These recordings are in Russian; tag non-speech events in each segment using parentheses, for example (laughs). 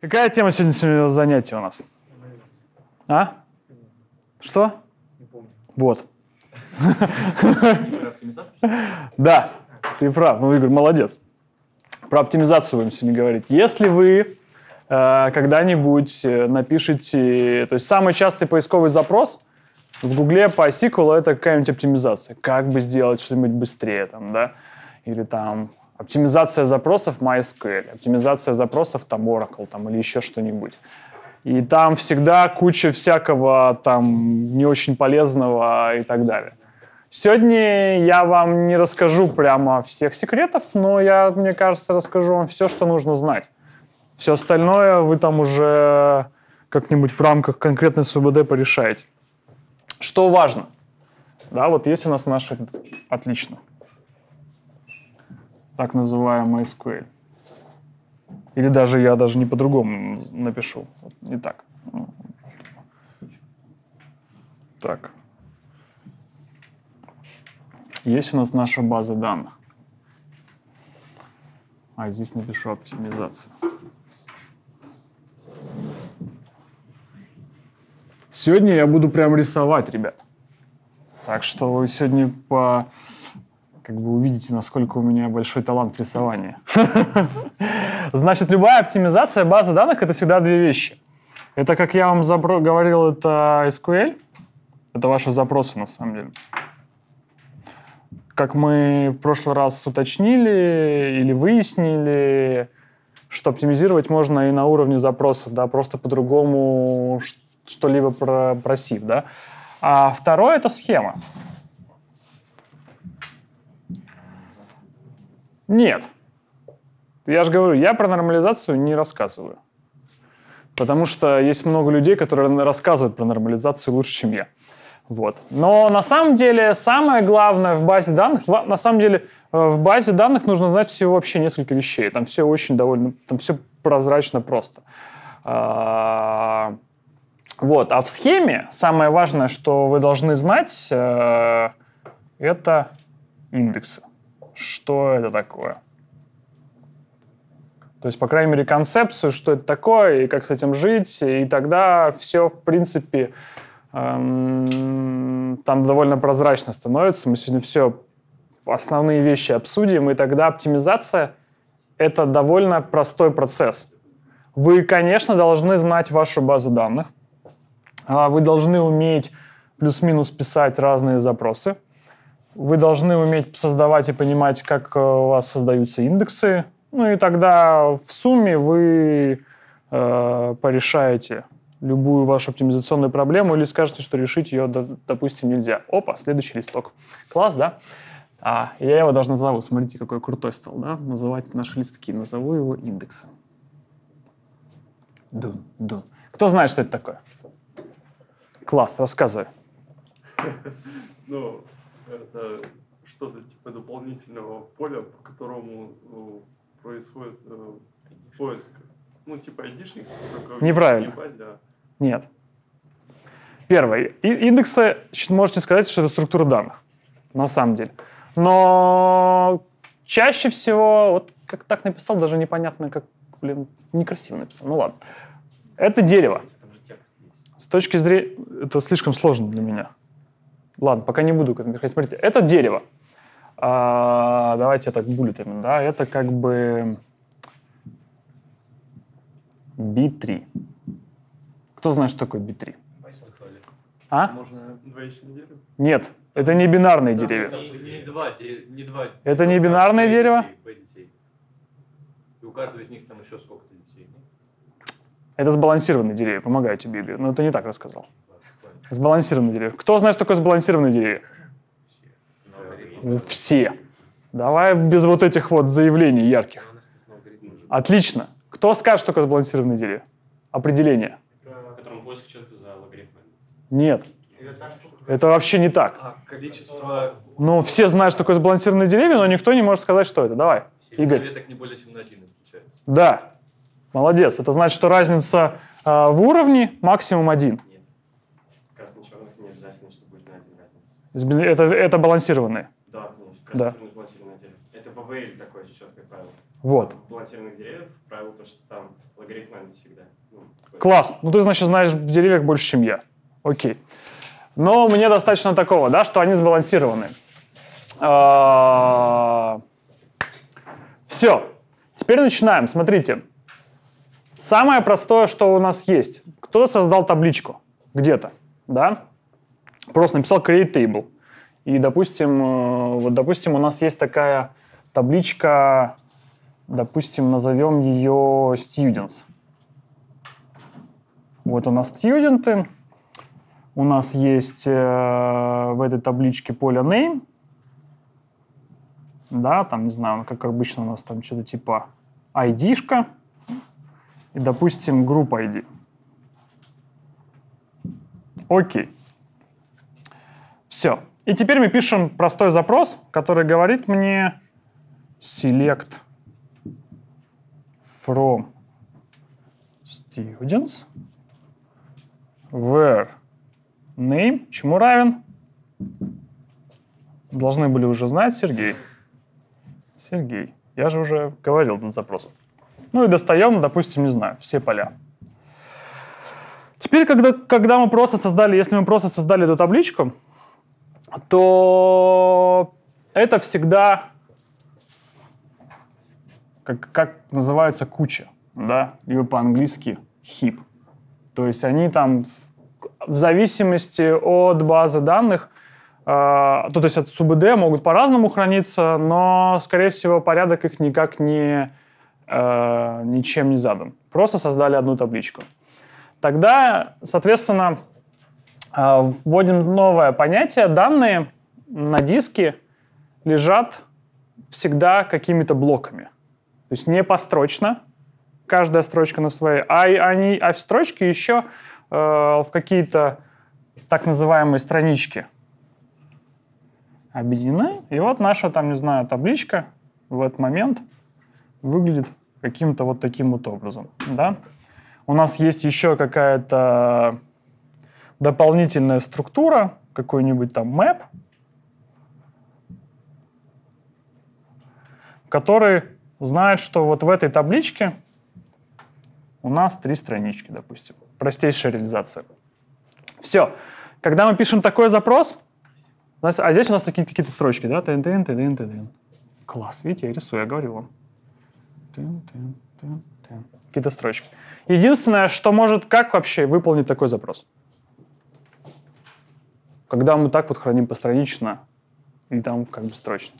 Какая тема сегодняшнего занятия у нас? А? Что? Вот. (laughs) Да, ты прав. Ну, Игорь, молодец. Про оптимизацию будем сегодня говорить. Если вы э, когда-нибудь э, напишите... То есть самый частый поисковый запрос в Гугле по SQL — это какая-нибудь оптимизация. Как бы сделать что-нибудь быстрее, там, да? Или там Оптимизация запросов MySQL, оптимизация запросов там Oracle там, или еще что-нибудь. И там всегда куча всякого там не очень полезного и так далее. Сегодня я вам не расскажу прямо всех секретов, но я, мне кажется, расскажу вам все, что нужно знать. Все остальное вы там уже как-нибудь в рамках конкретной СУБД порешаете. Что важно? Да, вот есть у нас наш отлично так называемый SQL. Или даже я даже не по-другому напишу, вот не так. Так. Есть у нас наша база данных. А здесь напишу оптимизация. Сегодня я буду прям рисовать, ребят. Так что вы сегодня по как бы увидите, насколько у меня большой талант в рисовании. (laughs) Значит, любая оптимизация базы данных — это всегда две вещи. Это, как я вам говорил, это SQL. Это ваши запросы, на самом деле. Как мы в прошлый раз уточнили или выяснили, что оптимизировать можно и на уровне запросов, да, просто по-другому что-либо просив, да. А второе — это схема. Нет. Я же говорю, я про нормализацию не рассказываю. Потому что есть много людей, которые рассказывают про нормализацию лучше, чем я. Вот. Но на самом деле самое главное в базе данных, на самом деле э, в базе данных нужно знать всего вообще несколько вещей. Там все очень довольно, там все прозрачно просто. А, вот. А в схеме самое важное, что вы должны знать, э, это индексы что это такое. То есть, по крайней мере, концепцию, что это такое и как с этим жить, и тогда все, в принципе, эм, там довольно прозрачно становится. Мы сегодня все основные вещи обсудим, и тогда оптимизация — это довольно простой процесс. Вы, конечно, должны знать вашу базу данных, а вы должны уметь плюс-минус писать разные запросы — вы должны уметь создавать и понимать, как э, у вас создаются индексы. Ну и тогда в сумме вы э, порешаете любую вашу оптимизационную проблему или скажете, что решить ее, допустим, нельзя. Опа, следующий листок. Класс, да? А, я его даже назову. Смотрите, какой крутой стал, да? Называть наши листки. Назову его индексом. Дун, дун. Кто знает, что это такое? Класс, рассказывай. (laughs) Ну, это что-то типа дополнительного поля, по которому э, происходит э, поиск. Ну, типа айдишник, только Неправильно. не базе, а... Нет. Первое. индексы, можете сказать, что это структура данных, на самом деле. Но чаще всего, вот как так написал, даже непонятно, как, блин, некрасиво написал. Ну ладно. Это дерево. С точки зрения... Это слишком сложно для меня. Ладно, пока не буду к этому переходить. Смотрите, это дерево. А, давайте так буллетами, да, это как бы B3. Кто знает, что такое B3? А? Можно двоичное дерево? Нет, это не бинарные да, деревья. Не, не, два, не два. Это не бинарное дерево? Детей, у каждого из них там еще сколько-то детей. Это сбалансированные деревья, помогаю тебе, но это не так рассказал. Сбалансированные деревья. Кто знает, что такое сбалансированные деревья? Все. Давай без вот этих вот заявлений ярких. Отлично. Кто скажет, что такое сбалансированные деревья? Определение. Нет. Это вообще не так. А, количество... Ну, все знают, что такое сбалансированные деревья, но никто не может сказать, что это. Давай, Семь Игорь. веток не более чем на один получается. Да, молодец. Это значит, что разница э, в уровне максимум один. Это, это балансированные. Да, конечно, да. балансированные деревья. Это ВВЛ такое четкое правило. Вот. А балансированных деревьев правило то, что там логарифм надо всегда. Ну, Класс. Ну, ты, значит, знаешь в деревьях больше, чем я. Окей. Но мне достаточно такого, да, что они сбалансированы. А, Все. Теперь начинаем. Смотрите. Самое простое, что у нас есть. Кто создал табличку где-то, да? просто написал create table. И, допустим, э, вот, допустим, у нас есть такая табличка, допустим, назовем ее students. Вот у нас студенты, у нас есть э, в этой табличке поле name, да, там, не знаю, как обычно у нас там что-то типа id-шка и, допустим, группа ID. Окей. Все. И теперь мы пишем простой запрос, который говорит мне select from students where name чему равен? Должны были уже знать Сергей. Сергей. Я же уже говорил над запросом. Ну и достаем, допустим, не знаю, все поля. Теперь, когда, когда мы просто создали, если мы просто создали эту табличку, то это всегда, как, как называется, куча, да, или по-английски хип. То есть они там в, в зависимости от базы данных, э, а, то, то есть от СУБД могут по-разному храниться, но, скорее всего, порядок их никак не, э, ничем не задан. Просто создали одну табличку. Тогда, соответственно, а, вводим новое понятие. Данные на диске лежат всегда какими-то блоками. То есть не построчно, каждая строчка на своей, а, они, а в строчке еще э, в какие-то так называемые странички объединены. И вот наша там, не знаю, табличка в этот момент выглядит каким-то вот таким вот образом. Да? У нас есть еще какая-то дополнительная структура, какой-нибудь там map, который знает, что вот в этой табличке у нас три странички, допустим. Простейшая реализация. Все. Когда мы пишем такой запрос, а здесь у нас такие какие-то строчки, да? Тын -тын, тын -тын -тын. Класс, видите, я рисую, я говорю вам. Тын -тын -тын -тын. Какие-то строчки. Единственное, что может, как вообще выполнить такой запрос? Когда мы так вот храним постранично и там как бы строчно.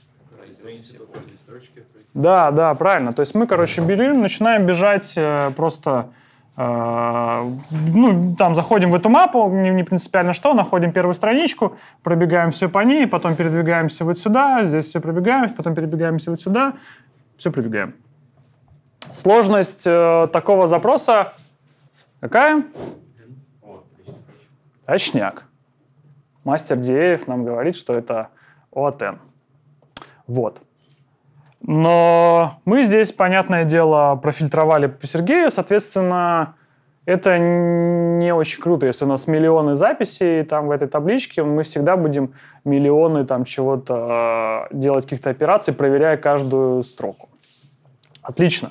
Да, да, правильно. То есть мы, короче, берем, начинаем бежать э, просто э, ну, там заходим в эту мапу, не, не принципиально что, находим первую страничку, пробегаем все по ней, потом передвигаемся вот сюда, здесь все пробегаем, потом передвигаемся вот сюда, все пробегаем. Сложность э, такого запроса какая? Точняк мастер Деев нам говорит, что это OATN. Вот. Но мы здесь, понятное дело, профильтровали по Сергею, соответственно, это не очень круто. Если у нас миллионы записей там в этой табличке, мы всегда будем миллионы там чего-то э, делать, каких-то операций, проверяя каждую строку. Отлично.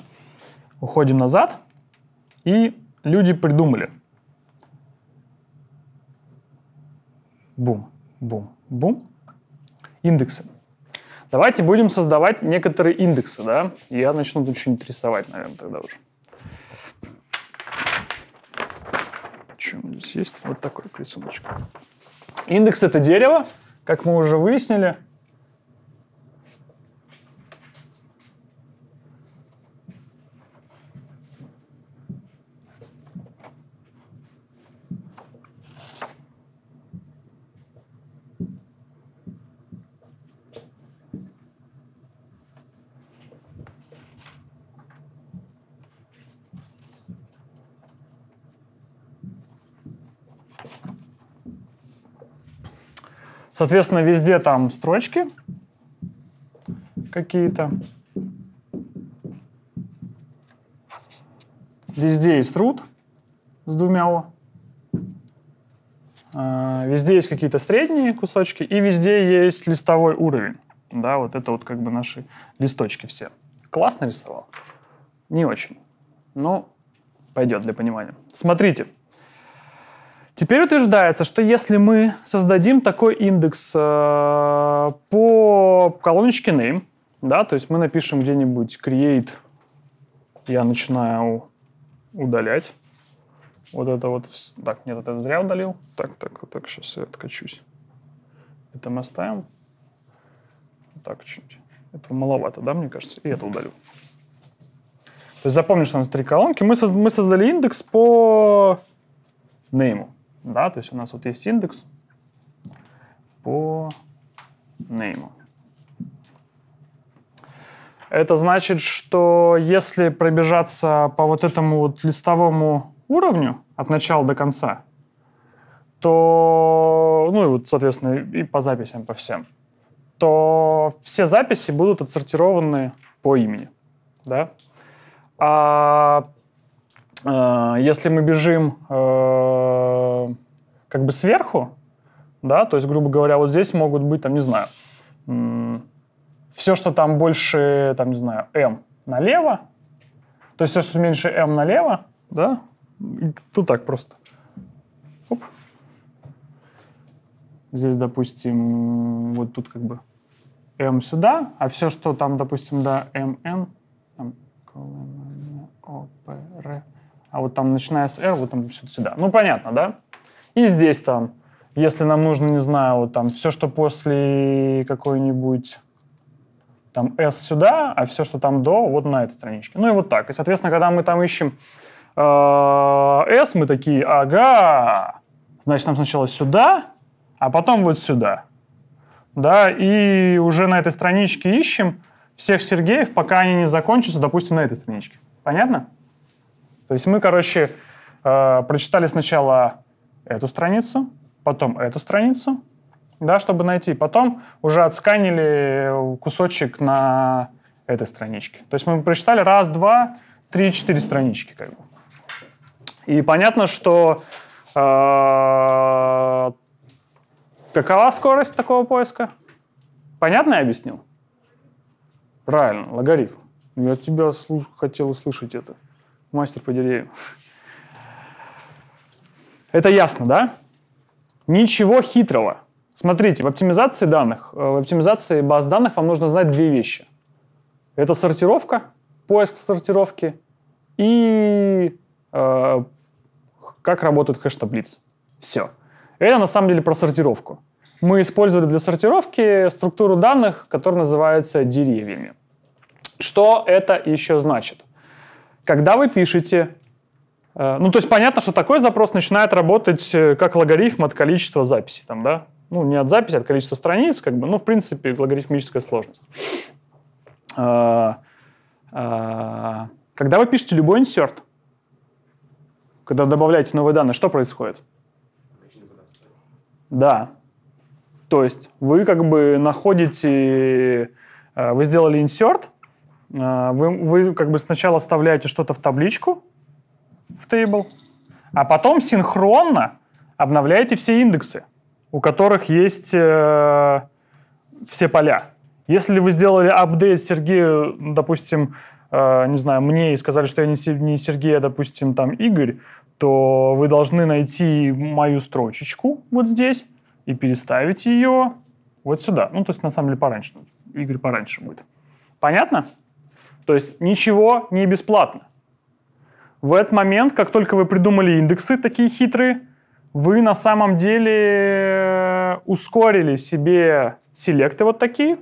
Уходим назад. И люди придумали. бум, бум, бум, индексы. Давайте будем создавать некоторые индексы, да? Я начну тут что-нибудь рисовать, наверное, тогда уже. Что здесь есть? Вот такой рисуночек. Индекс — это дерево, как мы уже выяснили. Соответственно, везде там строчки какие-то. Везде есть root с двумя O. А, везде есть какие-то средние кусочки, и везде есть листовой уровень. Да, вот это вот как бы наши листочки все. Классно рисовал? Не очень. Но ну, пойдет для понимания. Смотрите. Теперь утверждается, что если мы создадим такой индекс э, по колоночке name, да, то есть мы напишем где-нибудь create, я начинаю удалять. Вот это вот, так, нет, это зря удалил. Так, так, вот так, сейчас я откачусь. Это мы оставим. Так, чуть. это маловато, да, мне кажется? И это удалю. То есть запомни, что у нас три колонки. Мы, соз мы создали индекс по нейму да, то есть у нас вот есть индекс по name. Это значит, что если пробежаться по вот этому вот листовому уровню от начала до конца, то, ну и вот, соответственно, и по записям, по всем, то все записи будут отсортированы по имени, да? А Э, если мы бежим э, как бы сверху, да, то есть, грубо говоря, вот здесь могут быть, там, не знаю, все, что там больше, там, не знаю, m налево, то есть все, что меньше m налево, да, тут так просто. Оп. Здесь, допустим, вот тут как бы m сюда, а все, что там, допустим, да, mn, там, OPR, а вот там, начиная с R, вот там все сюда. Ну, понятно, да? И здесь там, если нам нужно, не знаю, вот там все, что после какой-нибудь там S сюда, а все, что там до, вот на этой страничке. Ну и вот так. И, соответственно, когда мы там ищем э, S, мы такие, ага, значит, нам сначала сюда, а потом вот сюда. Да, и уже на этой страничке ищем всех Сергеев, пока они не закончатся, допустим, на этой страничке. Понятно? То есть мы, короче, э, прочитали сначала эту страницу, потом эту страницу, да, чтобы найти. Потом уже отсканили кусочек на этой страничке. То есть мы прочитали раз, два, три, четыре странички. Как бы. И понятно, что э, какова скорость такого поиска? Понятно я объяснил? Правильно, логарифм. Я от тебя хотел услышать это мастер по деревьям. Это ясно, да? Ничего хитрого. Смотрите, в оптимизации данных, э, в оптимизации баз данных вам нужно знать две вещи. Это сортировка, поиск сортировки и э, как работают хэш-таблицы. Все. Это на самом деле про сортировку. Мы использовали для сортировки структуру данных, которая называется деревьями. Что это еще значит? Когда вы пишете, э, ну то есть понятно, что такой запрос начинает работать э, как логарифм от количества записей, там, да? Ну не от записи, а от количества страниц, как бы, ну в принципе логарифмическая сложность. Э, когда вы пишете любой инсерт, когда добавляете новые данные, что происходит? Да. То есть вы как бы находите, вы сделали инсерт, а, вы, вы как бы сначала вставляете что-то в табличку, в table, а потом синхронно обновляете все индексы, у которых есть э, все поля. Если вы сделали апдейт Сергею, допустим, э, не знаю, мне и сказали, что я не, не Сергей, а, допустим, там Игорь, то вы должны найти мою строчечку вот здесь и переставить ее вот сюда. Ну, то есть, на самом деле, пораньше. Игорь пораньше будет. Понятно? То есть ничего не бесплатно. В этот момент, как только вы придумали индексы такие хитрые, вы на самом деле э, ускорили себе селекты вот такие,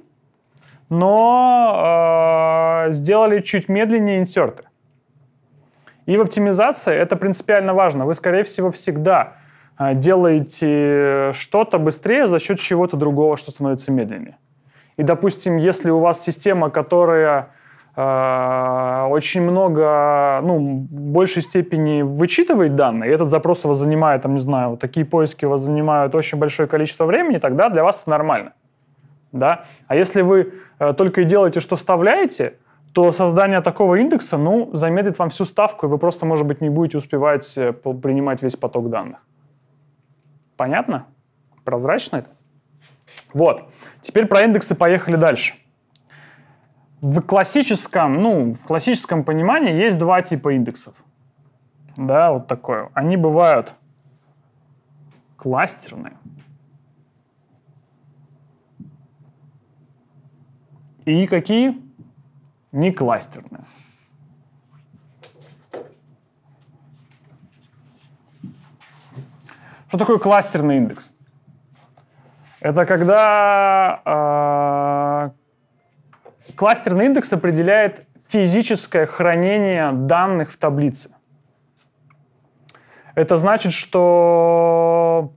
но э, сделали чуть медленнее инсерты. И в оптимизации это принципиально важно. Вы, скорее всего, всегда э, делаете что-то быстрее за счет чего-то другого, что становится медленнее. И, допустим, если у вас система, которая а, очень много, ну, в большей степени вычитывает данные, этот запрос у вас занимает, там, не знаю, такие поиски у вас занимают очень большое количество времени, тогда для вас это нормально. Да? А если вы э, только и делаете, что вставляете, то создание такого индекса, ну, замедлит вам всю ставку, и вы просто, может быть, не будете успевать э, принимать весь поток данных. Понятно? Прозрачно это? Вот. Теперь про индексы поехали дальше в классическом, ну, в классическом понимании есть два типа индексов. Да, вот такое. Они бывают кластерные. И какие? Не кластерные. Что такое кластерный индекс? Это когда э, Кластерный индекс определяет физическое хранение данных в таблице. Это значит, что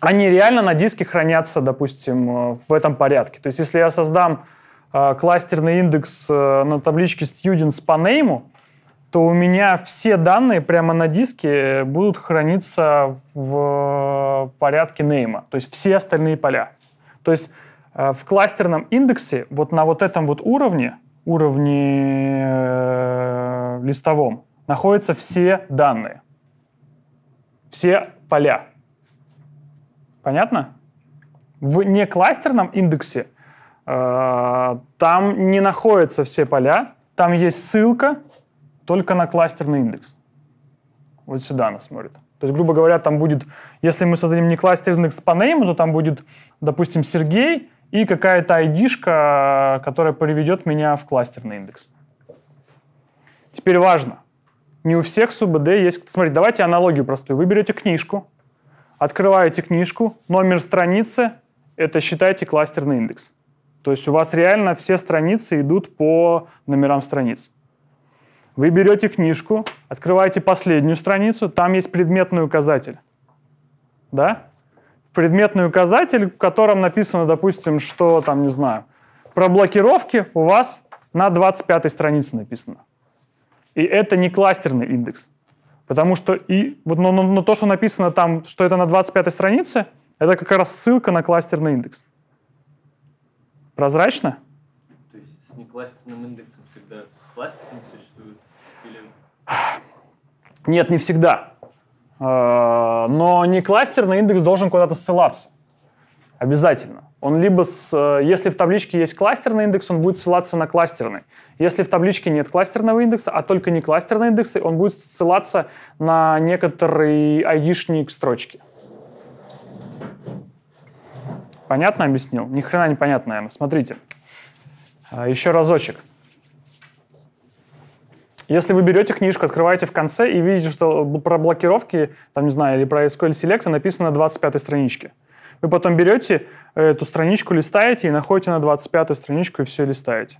они реально на диске хранятся, допустим, в этом порядке. То есть, если я создам э, кластерный индекс э, на табличке students по name, то у меня все данные прямо на диске будут храниться в, в э, порядке name, то есть все остальные поля. То есть Э, в кластерном индексе вот на вот этом вот уровне, уровне э, листовом, находятся все данные, все поля. Понятно? В некластерном индексе э, там не находятся все поля, там есть ссылка только на кластерный индекс. Вот сюда она смотрит. То есть, грубо говоря, там будет, если мы создадим не кластерный индекс по нейму, то там будет, допустим, Сергей, и какая-то id которая приведет меня в кластерный индекс. Теперь важно. Не у всех СУБД есть... Смотрите, давайте аналогию простую. Вы берете книжку, открываете книжку, номер страницы — это считайте кластерный индекс. То есть у вас реально все страницы идут по номерам страниц. Вы берете книжку, открываете последнюю страницу, там есть предметный указатель. Да? предметный указатель, в котором написано, допустим, что там, не знаю, про блокировки у вас на 25 странице написано. И это не кластерный индекс. Потому что и, вот, но, но, но то, что написано там, что это на 25 странице, это как раз ссылка на кластерный индекс. Прозрачно? То есть с некластерным индексом всегда кластерный существует? Или... Нет, не всегда. Э, но не кластерный индекс должен куда-то ссылаться. Обязательно. Он либо, с, э, если в табличке есть кластерный индекс, он будет ссылаться на кластерный. Если в табличке нет кластерного индекса, а только не кластерные индексы, он будет ссылаться на некоторый айдишник строчки. Понятно объяснил? Ни хрена не наверное. Смотрите. Э, Еще разочек. Если вы берете книжку, открываете в конце и видите, что про блокировки, там, не знаю, или про SQL Select написано на 25 страничке. Вы потом берете э, эту страничку, листаете и находите на 25 страничку и все листаете.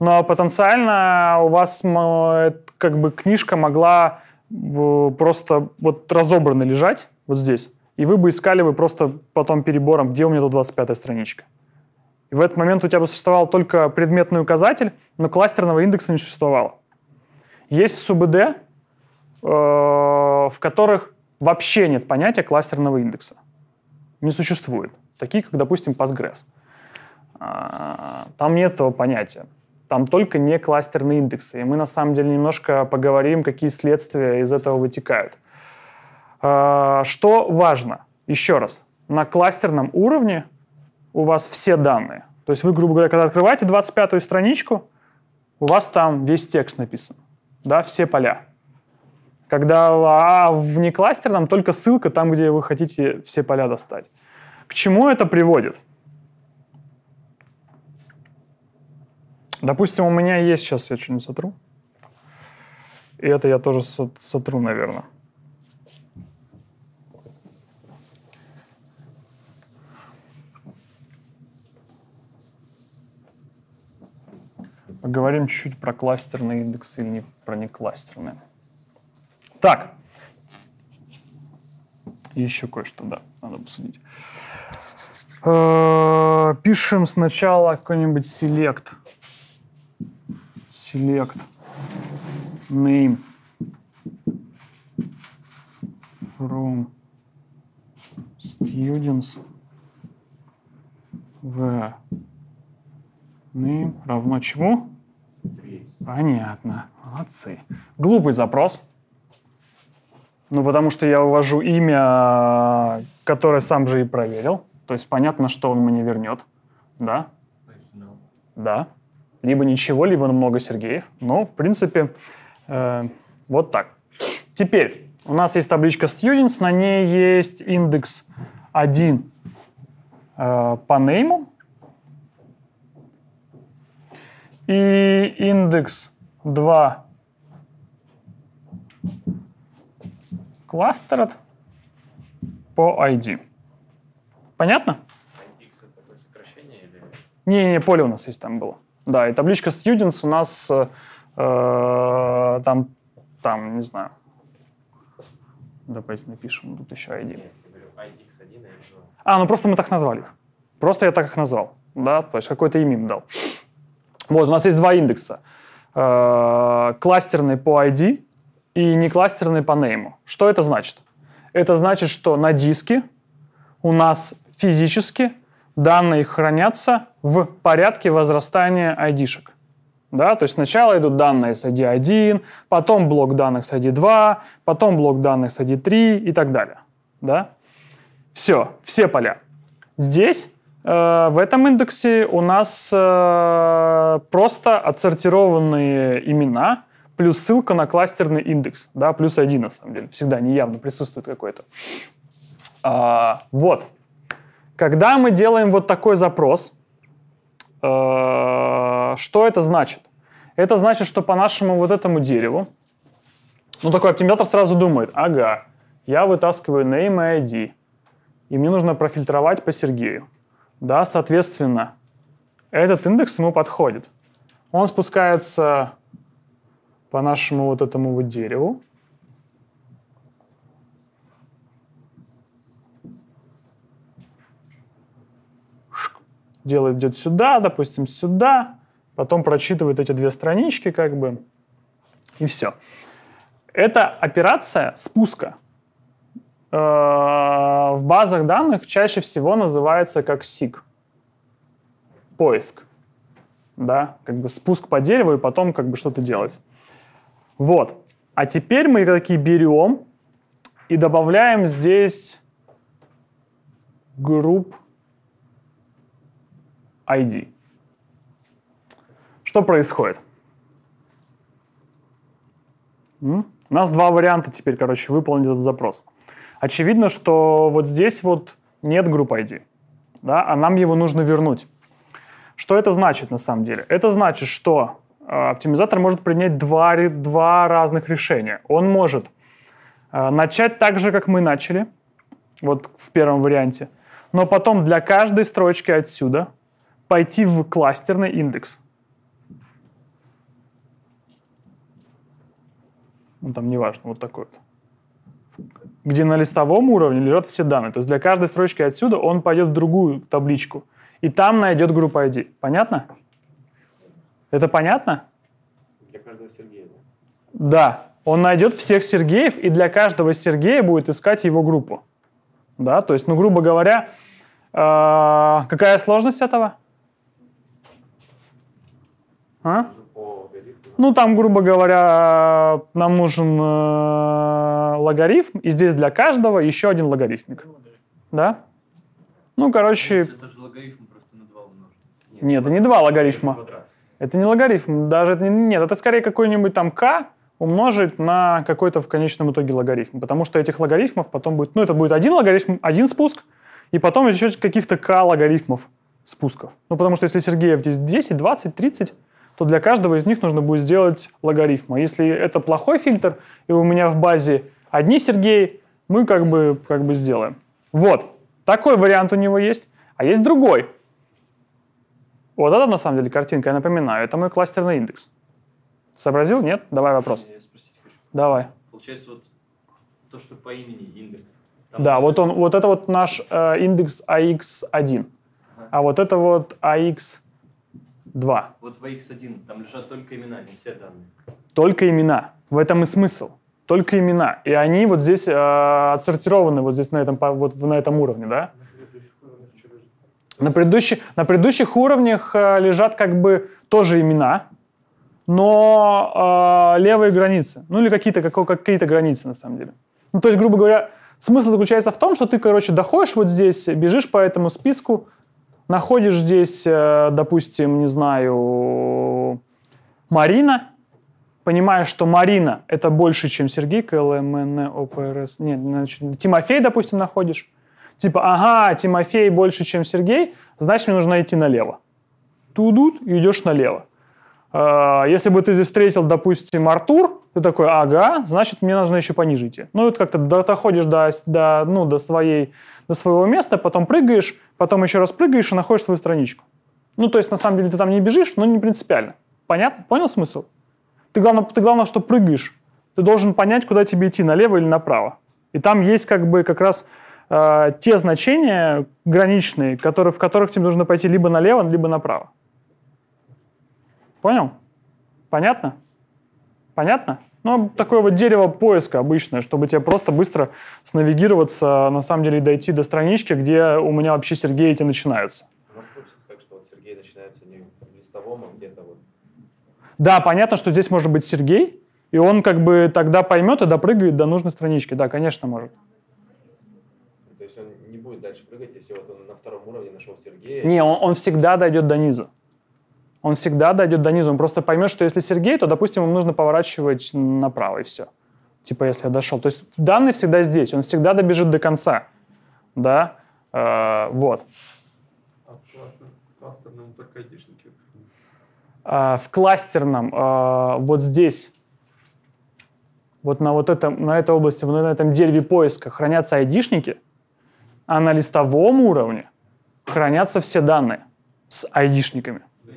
Но ну, а потенциально у вас э, как бы книжка могла э, просто вот разобрано лежать вот здесь, и вы бы искали бы просто потом перебором, где у меня тут 25 страничка. И в этот момент у тебя бы существовал только предметный указатель, но кластерного индекса не существовало. Есть в СУБД, э, в которых вообще нет понятия кластерного индекса. Не существует. Такие, как, допустим, Postgres. А, там нет этого понятия. Там только не кластерные индексы. И мы, на самом деле, немножко поговорим, какие следствия из этого вытекают. А, что важно? Еще раз. На кластерном уровне у вас все данные. То есть вы, грубо говоря, когда открываете 25-ю страничку, у вас там весь текст написан да, все поля. Когда а в некластерном только ссылка там, где вы хотите все поля достать. К чему это приводит? Допустим, у меня есть, сейчас я что-нибудь сотру. И это я тоже сотру, наверное. Поговорим чуть-чуть про кластерные индексы или не про некластерные. Так, еще кое-что, да, надо посудить. Э, пишем сначала какой-нибудь select. Select. Name. From students в name равно чему? Понятно. Молодцы. Глупый запрос. Ну, потому что я увожу имя, которое сам же и проверил. То есть понятно, что он мне вернет. Да? Да. Либо ничего, либо много Сергеев. Но, ну, в принципе, э, вот так. Теперь у нас есть табличка students, на ней есть индекс 1 э, по нейму, и индекс 2 clustered по ID. Понятно? Не, не, поле у нас есть там было. Да, и табличка students у нас э, э там, там, не знаю. Давайте напишем, тут еще ID. А, ну просто мы так назвали. их Просто я так их назвал. Да, то есть какое-то имя им дал. Вот, у нас есть два индекса. Э, кластерный по ID и не кластерный по нейму. Что это значит? Это значит, что на диске у нас физически данные хранятся в порядке возрастания ID-шек. Да? То есть сначала идут данные с ID1, потом блок данных с ID2, потом блок данных с ID3 и так далее. Да? Все, все поля. Здесь Э, в этом индексе у нас э, просто отсортированные имена плюс ссылка на кластерный индекс, да, плюс один на самом деле, всегда неявно присутствует какой-то. А, вот. Когда мы делаем вот такой запрос, э, что это значит? Это значит, что по нашему вот этому дереву, ну такой оптимизатор сразу думает, ага, я вытаскиваю name и ID, и мне нужно профильтровать по Сергею. Да, соответственно, этот индекс ему подходит. Он спускается по нашему вот этому вот дереву. делает идет сюда, допустим, сюда, потом прочитывает эти две странички как бы, и все. Это операция спуска. Э, в базах данных чаще всего называется как SIG. Поиск. Да, как бы спуск по дереву и потом как бы что-то делать. Вот. А теперь мы такие берем и добавляем здесь групп ID. Что происходит? У нас два варианта теперь, короче, выполнить этот запрос. Очевидно, что вот здесь вот нет групп ID, да, а нам его нужно вернуть. Что это значит на самом деле? Это значит, что э, оптимизатор может принять два, два разных решения. Он может э, начать так же, как мы начали, вот в первом варианте, но потом для каждой строчки отсюда пойти в кластерный индекс. Ну, там неважно, вот такой вот где на листовом уровне лежат все данные. То есть для каждой строчки отсюда он пойдет в другую табличку, и там найдет группу ID. Понятно? Это понятно? Для каждого Сергея. Да. Он найдет всех Сергеев, и для каждого Сергея будет искать его группу. Да, то есть, ну, грубо говоря, а, какая сложность этого? А? Ну, там, грубо говоря, нам нужен э, логарифм, и здесь для каждого еще один логарифмик. Ну да? Ну, короче... Это же логарифм просто на 2 умножить. Нет, это не два логарифма. Это не логарифм, даже это не, нет, это скорее какой-нибудь там k умножить на какой-то в конечном итоге логарифм, потому что этих логарифмов потом будет, ну это будет один логарифм, один спуск, и потом еще каких-то k логарифмов спусков. Ну потому что если Сергеев здесь 10, 20, 30, то для каждого из них нужно будет сделать логарифм. А если это плохой фильтр, и у меня в базе одни Сергей, мы как бы, как бы сделаем. Вот, такой вариант у него есть, а есть другой. Вот это на самом деле картинка, я напоминаю, это мой кластерный индекс. Сообразил? Нет? Давай вопрос. Я хочу. Давай. Получается вот то, что по имени индекс. Там да, вот он, вот это вот наш э, индекс AX1, а, а вот это вот AX2. А вот в AX1 а там лежат только имена, не все данные. Только имена. В этом и смысл только имена. И они вот здесь э, отсортированы вот здесь на этом, вот на этом уровне, да? На предыдущих, на предыдущих уровнях э, лежат как бы тоже имена, но э, левые границы, ну или какие-то какие, -то, границы на самом деле. Ну, то есть, грубо говоря, смысл заключается в том, что ты, короче, доходишь вот здесь, бежишь по этому списку, находишь здесь, э, допустим, не знаю, Марина, понимая, что Марина — это больше, чем Сергей КЛМН, ОПРС. Нет, значит, Тимофей, допустим, находишь. Типа, ага, Тимофей больше, чем Сергей, значит, мне нужно идти налево. Ты и идешь налево. А, если бы ты здесь встретил, допустим, Артур, ты такой, ага, значит, мне нужно еще пониже идти. Ну, вот как-то доходишь до, до, ну, до, своей, до своего места, потом прыгаешь, потом еще раз прыгаешь и находишь свою страничку. Ну, то есть, на самом деле, ты там не бежишь, но не принципиально. Понятно? Понял смысл? Ты главное, ты главное, что прыгаешь. Ты должен понять, куда тебе идти, налево или направо. И там есть как бы как раз э, те значения граничные, которые, в которых тебе нужно пойти либо налево, либо направо. Понял? Понятно? Понятно? Ну, такое вот дерево поиска обычное, чтобы тебе просто быстро снавигироваться, на самом деле, дойти до странички, где у меня вообще Сергей эти начинаются. Может получиться так, что вот Сергей начинается не в листовом, а где-то вот да, понятно, что здесь может быть Сергей, и он как бы тогда поймет и допрыгает до нужной странички. Да, конечно, может. То есть он не будет дальше прыгать, если вот он на втором уровне нашел Сергея? Не, он, он всегда дойдет до низа. Он всегда дойдет до низа. Он просто поймет, что если Сергей, то, допустим, ему нужно поворачивать направо и все. Типа, если я дошел. То есть данный всегда здесь. Он всегда добежит до конца. Да? Э -э вот. А классно. Классно, нам только а, в кластерном, а, вот здесь, вот на вот этом, на этой области, вот на этом дереве поиска хранятся айдишники, а на листовом уровне хранятся все данные с айдишниками. Э,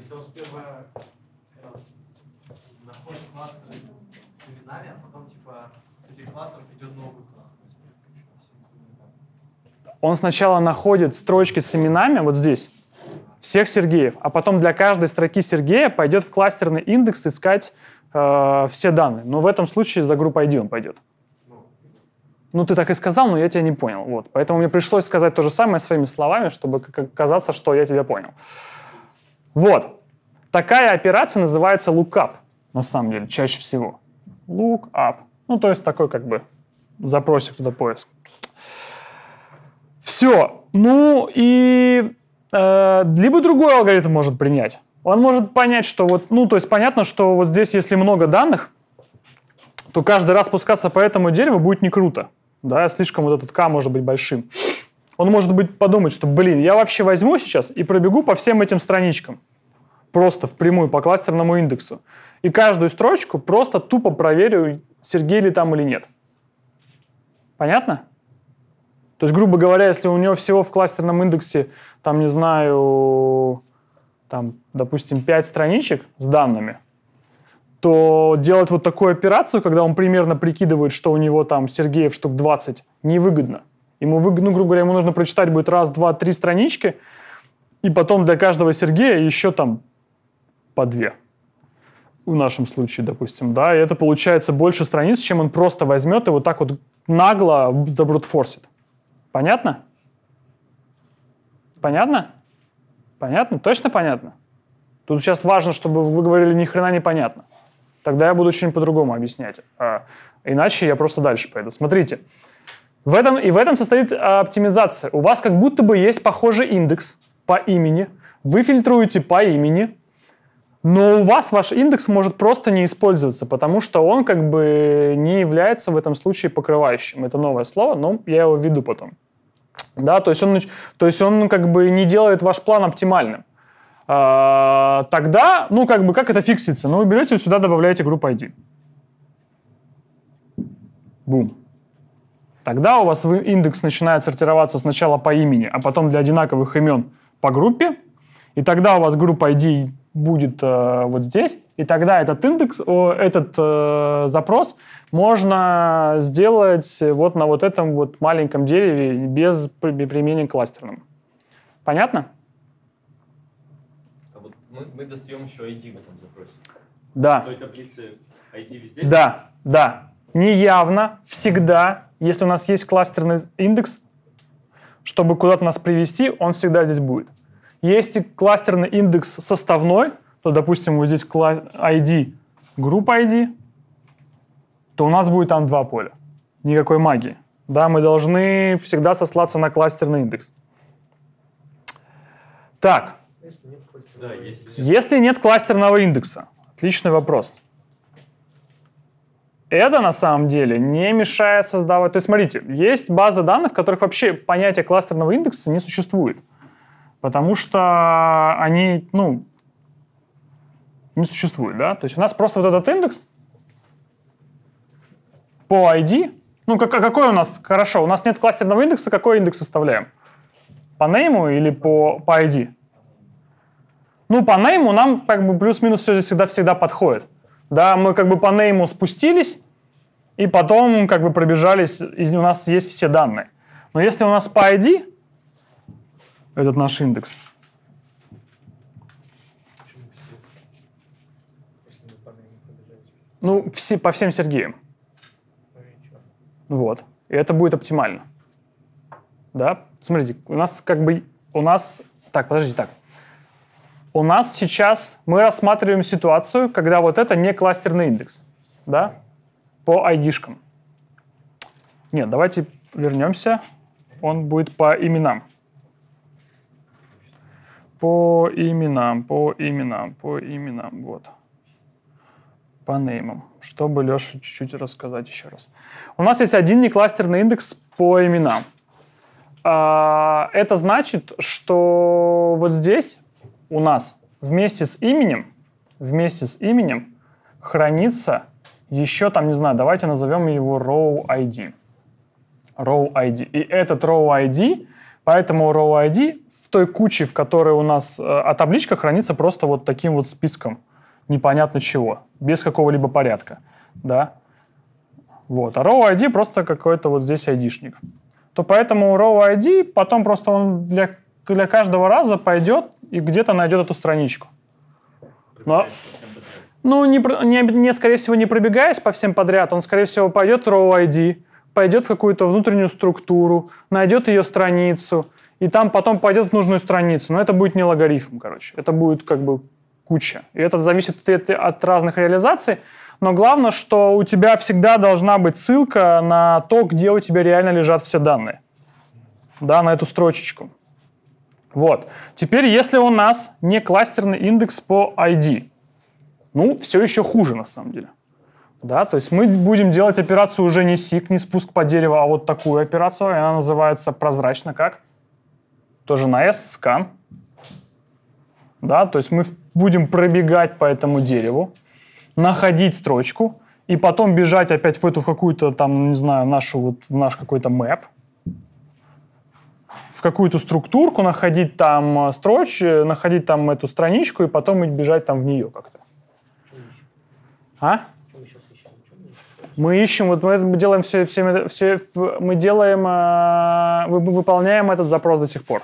а типа, Он сначала находит строчки с именами вот здесь, всех Сергеев, а потом для каждой строки Сергея пойдет в кластерный индекс искать э, все данные. Но в этом случае за группу ID он пойдет. Ну, ты так и сказал, но я тебя не понял. Вот. Поэтому мне пришлось сказать то же самое своими словами, чтобы казаться, что я тебя понял. Вот. Такая операция называется lookup, на самом деле, чаще всего. Lookup. Ну, то есть такой как бы запросик туда поиск. Все. Ну и Э, либо другой алгоритм может принять. Он может понять, что вот, ну, то есть понятно, что вот здесь, если много данных, то каждый раз спускаться по этому дереву будет не круто. Да, слишком вот этот К может быть большим. Он может быть подумать, что, блин, я вообще возьму сейчас и пробегу по всем этим страничкам. Просто впрямую по кластерному индексу. И каждую строчку просто тупо проверю, Сергей ли там или нет. Понятно? То есть, грубо говоря, если у него всего в кластерном индексе, там, не знаю, там, допустим, 5 страничек с данными, то делать вот такую операцию, когда он примерно прикидывает, что у него там Сергеев штук 20, невыгодно. Ему выгодно, ну, грубо говоря, ему нужно прочитать будет раз, два, три странички, и потом для каждого Сергея еще там по две. В нашем случае, допустим, да, и это получается больше страниц, чем он просто возьмет и вот так вот нагло забрутфорсит. Понятно? Понятно? Понятно? Точно понятно? Тут сейчас важно, чтобы вы говорили ни хрена непонятно. Тогда я буду очень по-другому объяснять. А, иначе я просто дальше пойду. Смотрите. В этом, и в этом состоит а, оптимизация. У вас как будто бы есть похожий индекс по имени. Вы фильтруете по имени, но у вас ваш индекс может просто не использоваться, потому что он как бы не является в этом случае покрывающим. Это новое слово, но я его введу потом. Да, то есть он, то есть он как бы не делает ваш план оптимальным. А, тогда, ну как бы, как это фиксится? Ну вы берете сюда добавляете группу ID. Бум. Тогда у вас индекс начинает сортироваться сначала по имени, а потом для одинаковых имен по группе. И тогда у вас группа ID будет э, вот здесь, и тогда этот индекс, о, этот э, запрос можно сделать вот на вот этом вот маленьком дереве без применения кластерным. Понятно? А вот мы, мы достаем еще ID в этом запросе. Да. В той таблице ID везде? Да, да. Неявно, всегда, если у нас есть кластерный индекс, чтобы куда-то нас привести, он всегда здесь будет. Есть и кластерный индекс составной, то, допустим, вот здесь ID, группа ID, то у нас будет там два поля. Никакой магии. Да, мы должны всегда сослаться на кластерный индекс. Так. Если нет кластерного, Если нет кластерного индекса. Отличный вопрос. Это на самом деле не мешает создавать... То есть, смотрите, есть базы данных, в которых вообще понятие кластерного индекса не существует. Потому что они, ну, не существуют, да? То есть у нас просто вот этот индекс по ID, ну, как, а какой у нас, хорошо, у нас нет кластерного индекса, какой индекс составляем? По нейму или по, по ID? Ну, по нейму нам как бы плюс-минус все здесь всегда-всегда подходит. Да, мы как бы по нейму спустились, и потом как бы пробежались, и у нас есть все данные. Но если у нас по ID, этот наш индекс. Ну, все, по всем Сергеям. Вот. И это будет оптимально. Да? Смотрите, у нас как бы... У нас... Так, подождите, так. У нас сейчас мы рассматриваем ситуацию, когда вот это не кластерный индекс. Да? По айдишкам. Нет, давайте вернемся. Он будет по именам по именам, по именам, по именам, вот. По неймам, чтобы Леша чуть-чуть рассказать еще раз. У нас есть один некластерный индекс по именам. А, это значит, что вот здесь у нас вместе с именем, вместе с именем хранится еще там, не знаю, давайте назовем его row ID. Row ID. И этот row ID Поэтому row ID в той куче, в которой у нас, э, а табличка хранится просто вот таким вот списком непонятно чего, без какого-либо порядка, да. Вот. А row ID просто какой-то вот здесь ID-шник. То поэтому row ID потом просто он для, для каждого раза пойдет и где-то найдет эту страничку. Но, ну, не, не, не, скорее всего, не пробегаясь по всем подряд, он, скорее всего, пойдет row ID, пойдет в какую-то внутреннюю структуру, найдет ее страницу, и там потом пойдет в нужную страницу. Но это будет не логарифм, короче. Это будет как бы куча. И это зависит от, от разных реализаций. Но главное, что у тебя всегда должна быть ссылка на то, где у тебя реально лежат все данные. Да, на эту строчечку. Вот. Теперь, если у нас не кластерный индекс по ID, ну, все еще хуже на самом деле. Да, то есть мы будем делать операцию уже не сик, не спуск по дереву, а вот такую операцию. И она называется прозрачно как? Тоже на S, скан. Да, то есть мы будем пробегать по этому дереву, находить строчку, и потом бежать опять в эту в какую-то там, не знаю, нашу вот в наш какой-то мэп, в какую-то структурку, находить там э, строчку, э, находить там эту страничку и потом бежать там в нее как-то. А? Мы ищем, вот мы делаем все, все, все мы делаем, а, мы выполняем этот запрос до сих пор.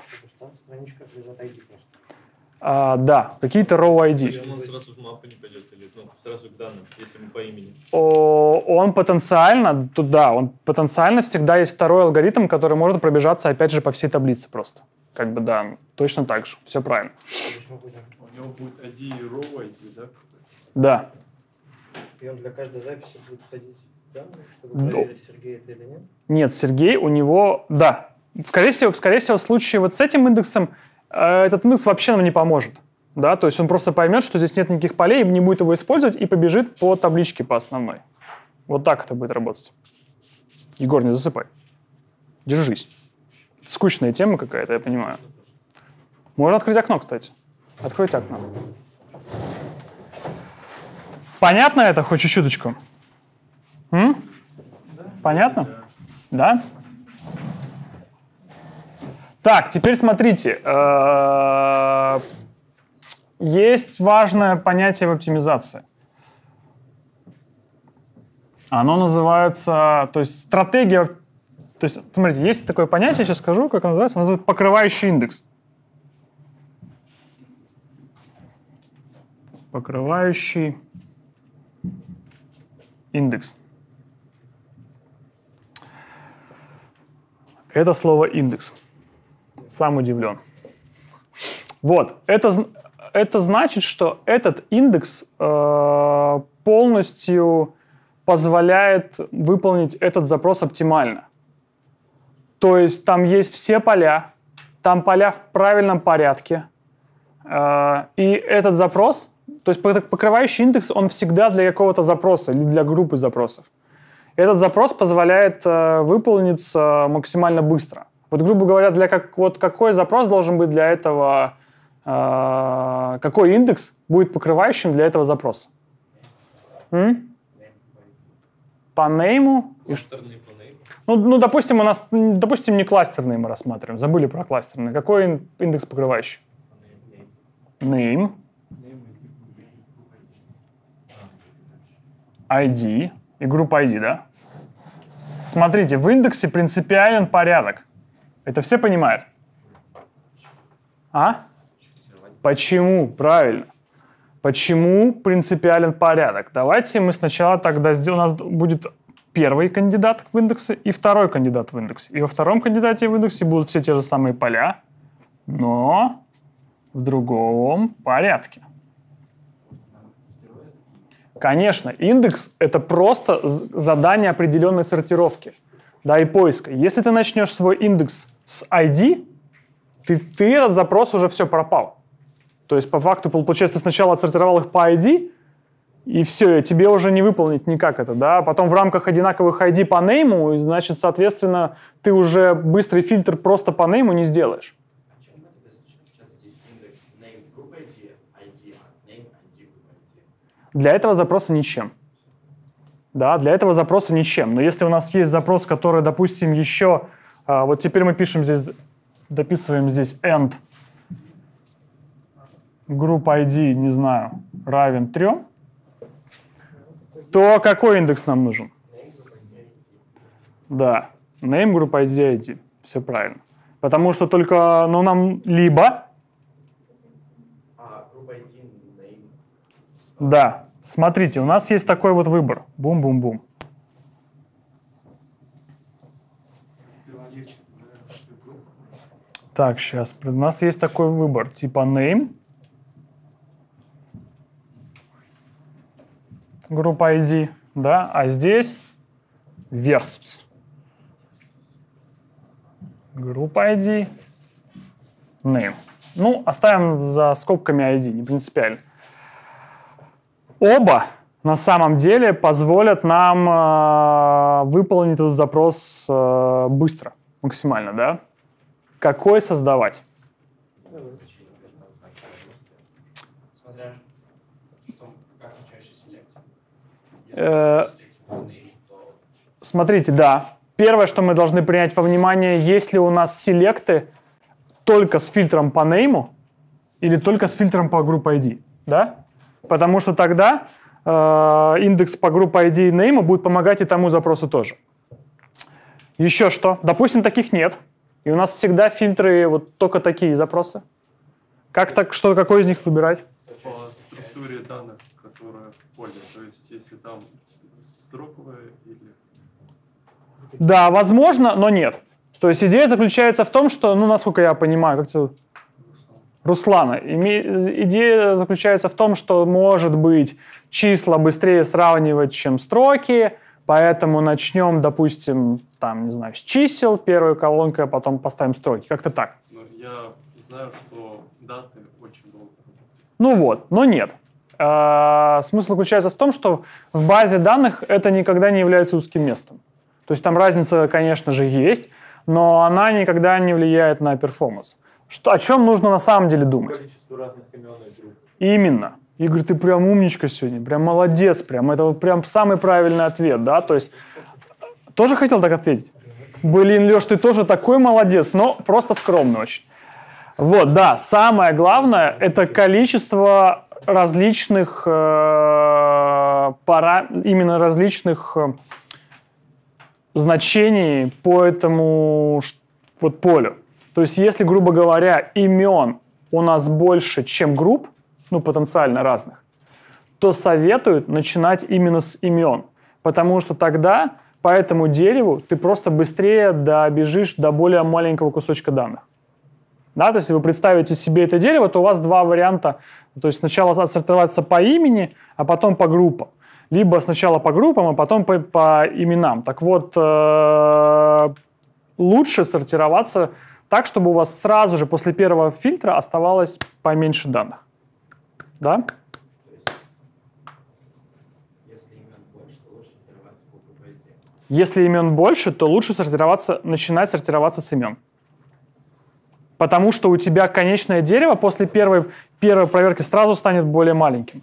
А, да, какие-то raw ID. Он сразу в мапу не пойдет или ну, сразу к данным, если мы по имени. О, он потенциально, туда, он потенциально всегда есть второй алгоритм, который может пробежаться опять же по всей таблице просто. Как бы да, точно так же, все правильно. У него будет ID и raw ID, да? Да. И он для каждой записи будет ходить данные, ну. Сергей это или нет? Нет, Сергей у него... Да. Скорее всего, скорее всего, в случае вот с этим индексом э, этот индекс вообще нам не поможет. Да, то есть он просто поймет, что здесь нет никаких полей, не будет его использовать и побежит по табличке по основной. Вот так это будет работать. Егор, не засыпай. Держись. Это скучная тема какая-то, я понимаю. Можно открыть окно, кстати. Откройте окно. Понятно это хоть чуть-чуточку? М? Понятно? Да? Так, теперь смотрите. Э, есть важное понятие в оптимизации. Оно называется, то есть стратегия, то есть, смотрите, есть такое понятие, сейчас скажу, как оно называется, оно называется покрывающий индекс. Покрывающий индекс. Это слово индекс. Сам удивлен. Вот, это, это значит, что этот индекс э, полностью позволяет выполнить этот запрос оптимально. То есть там есть все поля, там поля в правильном порядке. Э, и этот запрос, то есть покрывающий индекс, он всегда для какого-то запроса или для группы запросов этот запрос позволяет э, выполниться максимально быстро. Вот, грубо говоря, для как, вот какой запрос должен быть для этого, э, какой индекс будет покрывающим для этого запроса? М? По нейму? Ну, ну, допустим, у нас, допустим, не кластерные мы рассматриваем, забыли про кластерные. Какой индекс покрывающий? Name. ID и группа ID, да? Смотрите, в индексе принципиален порядок. Это все понимают? А? Почему? Правильно. Почему принципиален порядок? Давайте мы сначала тогда сделаем... У нас будет первый кандидат в индексе и второй кандидат в индексе. И во втором кандидате в индексе будут все те же самые поля, но в другом порядке. Конечно, индекс — это просто задание определенной сортировки да, и поиска. Если ты начнешь свой индекс с ID, ты, ты этот запрос уже все пропал. То есть по факту, получается, ты сначала отсортировал их по ID, и все, и тебе уже не выполнить никак это, да. Потом в рамках одинаковых ID по нейму, значит, соответственно, ты уже быстрый фильтр просто по нейму не сделаешь. Для этого запроса ничем. Да, для этого запроса ничем. Но если у нас есть запрос, который, допустим, еще... А, вот теперь мы пишем здесь, дописываем здесь end group ID, не знаю, равен 3, то какой индекс нам нужен? Да, name group ID ID. Все правильно. Потому что только, ну, нам либо... А, ID, name. Да, Смотрите, у нас есть такой вот выбор. Бум-бум-бум. Так, сейчас. У нас есть такой выбор, типа name. Группа ID, да, а здесь versus. Группа ID, name. Ну, оставим за скобками ID, не принципиально. Оба на самом деле позволят нам э, выполнить этот запрос э, быстро, максимально, да? Какой создавать? Э, смотрите, да. Первое, что мы должны принять во внимание, если у нас селекты только с фильтром по нейму или только с фильтром по группе ID, да? Потому что тогда э, индекс по группе ID и name будет помогать и тому запросу тоже. Еще что? Допустим, таких нет. И у нас всегда фильтры вот только такие запросы. Как так, что, какой из них выбирать? По структуре данных, которая в поле. То есть, если там строковая или... Да, возможно, но нет. То есть идея заключается в том, что, ну, насколько я понимаю, как-то Руслана. Идея заключается в том, что, может быть, числа быстрее сравнивать, чем строки, поэтому начнем, допустим, там, не знаю, с чисел первой колонкой, а потом поставим строки. Как-то так. Но ну, я знаю, что даты очень долго. Ну вот, но нет. А, смысл заключается в том, что в базе данных это никогда не является узким местом. То есть там разница, конечно же, есть, но она никогда не влияет на перформанс. Что, о чем нужно на самом деле думать? Именно. Игорь, ты прям умничка сегодня, прям молодец, прям это вот прям самый правильный ответ, да, то есть тоже хотел так ответить? Блин, Леш, ты тоже такой молодец, но просто скромный очень. Вот, да, самое главное это количество различных э, пара, именно различных э, значений по этому вот полю. То есть, если, грубо говоря, имен у нас больше, чем групп, ну, потенциально разных, то советуют начинать именно с имен. Потому что тогда по этому дереву ты просто быстрее добежишь до более маленького кусочка данных. Да, то есть, если вы представите себе это дерево, то у вас два варианта. То есть сначала отсортироваться по имени, а потом по группам. Либо сначала по группам, а потом по, по именам. Так вот, э, лучше сортироваться так, чтобы у вас сразу же после первого фильтра оставалось поменьше данных. Да? Если имен больше, то лучше сортироваться, начинать сортироваться с имен. Потому что у тебя конечное дерево после первой, первой проверки сразу станет более маленьким.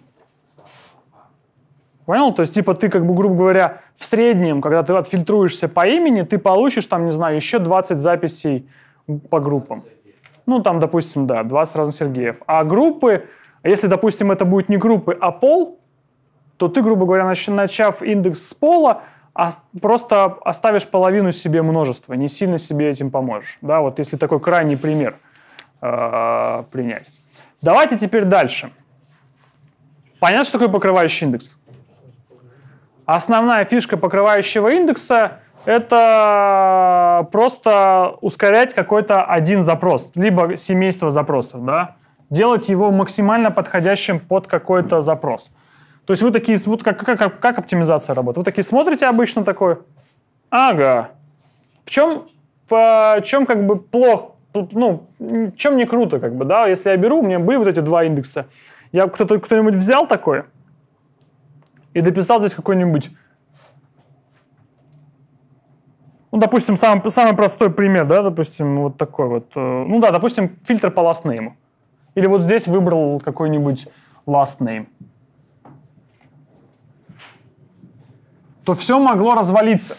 Понял? То есть, типа, ты, как бы, грубо говоря, в среднем, когда ты отфильтруешься по имени, ты получишь, там, не знаю, еще 20 записей по группам. Ну, там, допустим, да, 20 разных Сергеев. А группы, если, допустим, это будет не группы, а пол, то ты, грубо говоря, начав индекс с пола, а просто оставишь половину себе множества, не сильно себе этим поможешь. Да, вот если такой крайний пример а, принять. Давайте теперь дальше. Понятно, что такое покрывающий индекс? Основная фишка покрывающего индекса это просто ускорять какой-то один запрос, либо семейство запросов, да, делать его максимально подходящим под какой-то запрос. То есть вы такие, вот как, как, как оптимизация работает? Вы такие смотрите обычно такой, ага, в чем, в чем как бы плохо, ну, в чем не круто, как бы, да, если я беру, у меня были вот эти два индекса, я кто-то, кто-нибудь взял такой и дописал здесь какой-нибудь Ну, допустим, самый, самый простой пример, да, допустим, вот такой вот. Э, ну да, допустим, фильтр по last name. Или вот здесь выбрал какой-нибудь last name. То все могло развалиться.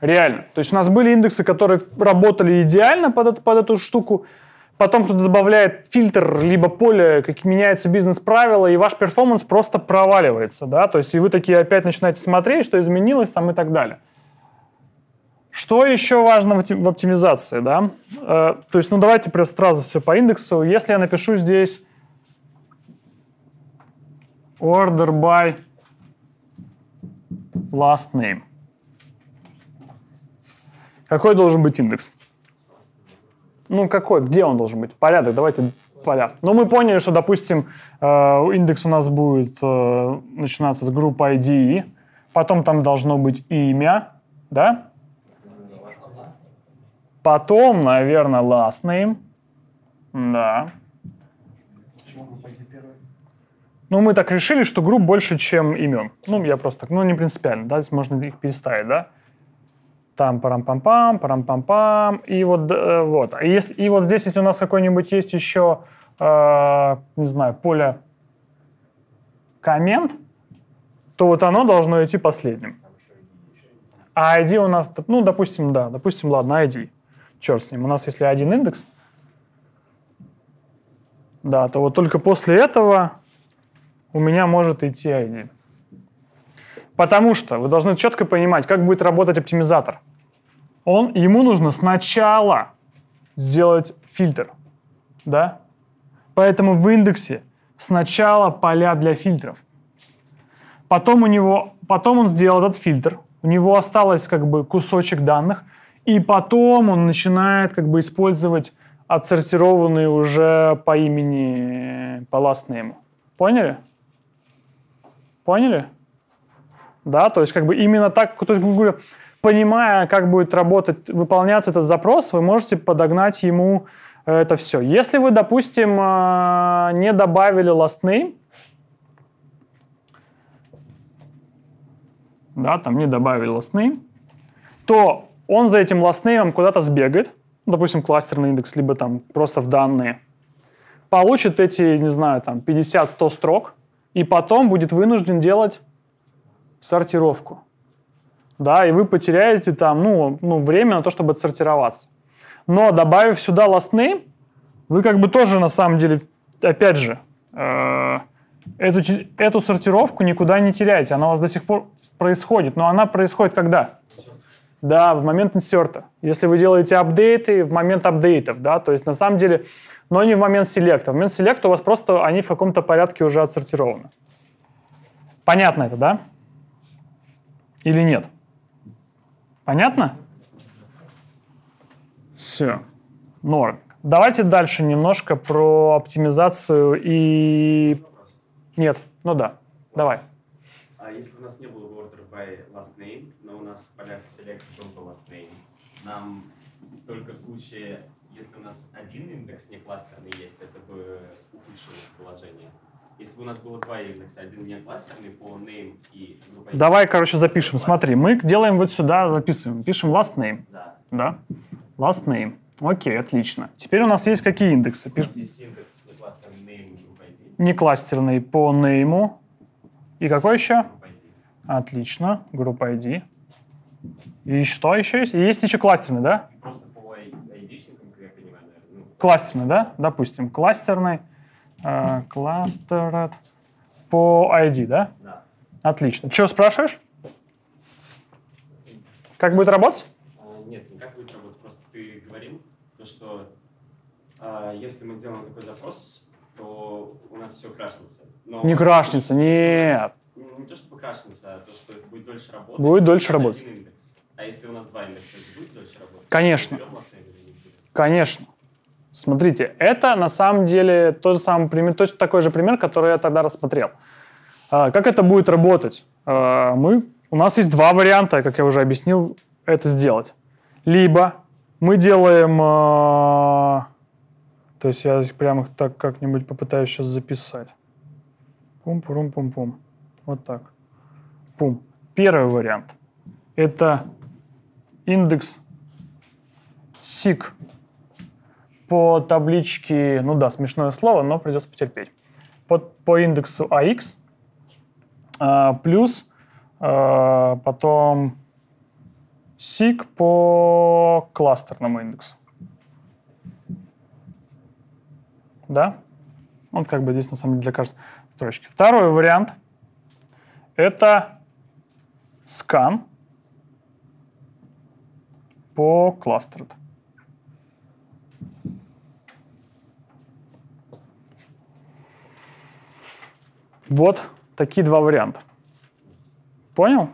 Реально. То есть у нас были индексы, которые работали идеально под, эту, под эту штуку. Потом кто-то добавляет фильтр, либо поле, как меняется бизнес правила, и ваш перформанс просто проваливается. Да? То есть и вы такие опять начинаете смотреть, что изменилось там и так далее. Что еще важно в оптимизации, да? Э, то есть, ну давайте просто сразу все по индексу. Если я напишу здесь order by last name, какой должен быть индекс? Ну какой? Где он должен быть? Порядок. Давайте порядок. Но ну, мы поняли, что, допустим, э, индекс у нас будет э, начинаться с группы ID, e, потом там должно быть имя, да? Потом, наверное, last name. Да. Ну, мы так решили, что групп больше, чем имен. Ну, я просто так, ну, не принципиально, да, здесь можно их переставить, да. Там парам-пам-пам, парам-пам-пам, и вот, э, вот. И, а если, и вот здесь, если у нас какой-нибудь есть еще, э, не знаю, поле коммент, то вот оно должно идти последним. А ID у нас, ну, допустим, да, допустим, ладно, ID черт с ним. У нас если один индекс, да, то вот только после этого у меня может идти ID. Потому что вы должны четко понимать, как будет работать оптимизатор. Он, ему нужно сначала сделать фильтр. Да? Поэтому в индексе сначала поля для фильтров. Потом, у него, потом он сделал этот фильтр, у него осталось как бы кусочек данных – и потом он начинает как бы использовать отсортированные уже по имени, по last name. Поняли? Поняли? Да, то есть как бы именно так, то есть, говорю, понимая, как будет работать, выполняться этот запрос, вы можете подогнать ему э, это все. Если вы, допустим, э, не добавили last name, да, там не добавили last name, то он за этим ластнеймом куда-то сбегает, ну, допустим, кластерный индекс, либо там просто в данные, получит эти, не знаю, там 50-100 строк, и потом будет вынужден делать сортировку. Да, и вы потеряете там, ну, ну, время на то, чтобы отсортироваться. Но добавив сюда last вы как бы тоже на самом деле, опять же, э, эту, эту сортировку никуда не теряете. Она у вас до сих пор происходит. Но она происходит когда? Да, в момент инсерта. Если вы делаете апдейты, в момент апдейтов, да, то есть на самом деле, но не в момент селекта. В момент селекта у вас просто они в каком-то порядке уже отсортированы. Понятно это, да? Или нет? Понятно? Все. Норм. Ну Давайте дальше немножко про оптимизацию и... Нет, ну да, давай. А если у нас не было by last name, но у нас в полях select только last name. Нам только в случае, если у нас один индекс не кластерный есть, это бы ухудшило положение. Если бы у нас было два индекса, один не кластерный по name и Давай, короче, запишем. Смотри, мы делаем вот сюда, записываем, пишем last name. Да. Да? Last name. Окей, отлично. Теперь у нас есть какие индексы? Пиш... Есть индекс не кластерный по нейму. И какой еще? Отлично. Группа ID. И что еще есть? есть еще кластерный, да? Просто ну. Кластерный, да? Допустим, кластерный. Э, кластеред. По ID, да? Да. Отлично. Чего спрашиваешь? Как будет работать? А, нет, не как будет работать. Просто ты говорил, то, что э, если мы сделаем такой запрос, то у нас все крашнется. Но не крашнется, нет не то чтобы крашенится, а то, что будет дольше работать. Будет дольше работать. А если у нас два индекса, это будет дольше работать? Конечно. Конечно. Смотрите, это на самом деле тот же самый пример, точно такой же пример, который я тогда рассмотрел. А, как это будет работать? А, мы, у нас есть два варианта, как я уже объяснил, это сделать. Либо мы делаем... А, то есть я прямо так как-нибудь попытаюсь сейчас записать. Пум-пум-пум-пум. Вот так. Пум. Первый вариант. Это индекс SIG по табличке, ну да, смешное слово, но придется потерпеть. По, по индексу AX а, плюс а, потом SIG по кластерному индексу. Да? Вот как бы здесь на самом деле для каждой строчки. Второй вариант – это скан по кластеру. Вот такие два варианта. Понял?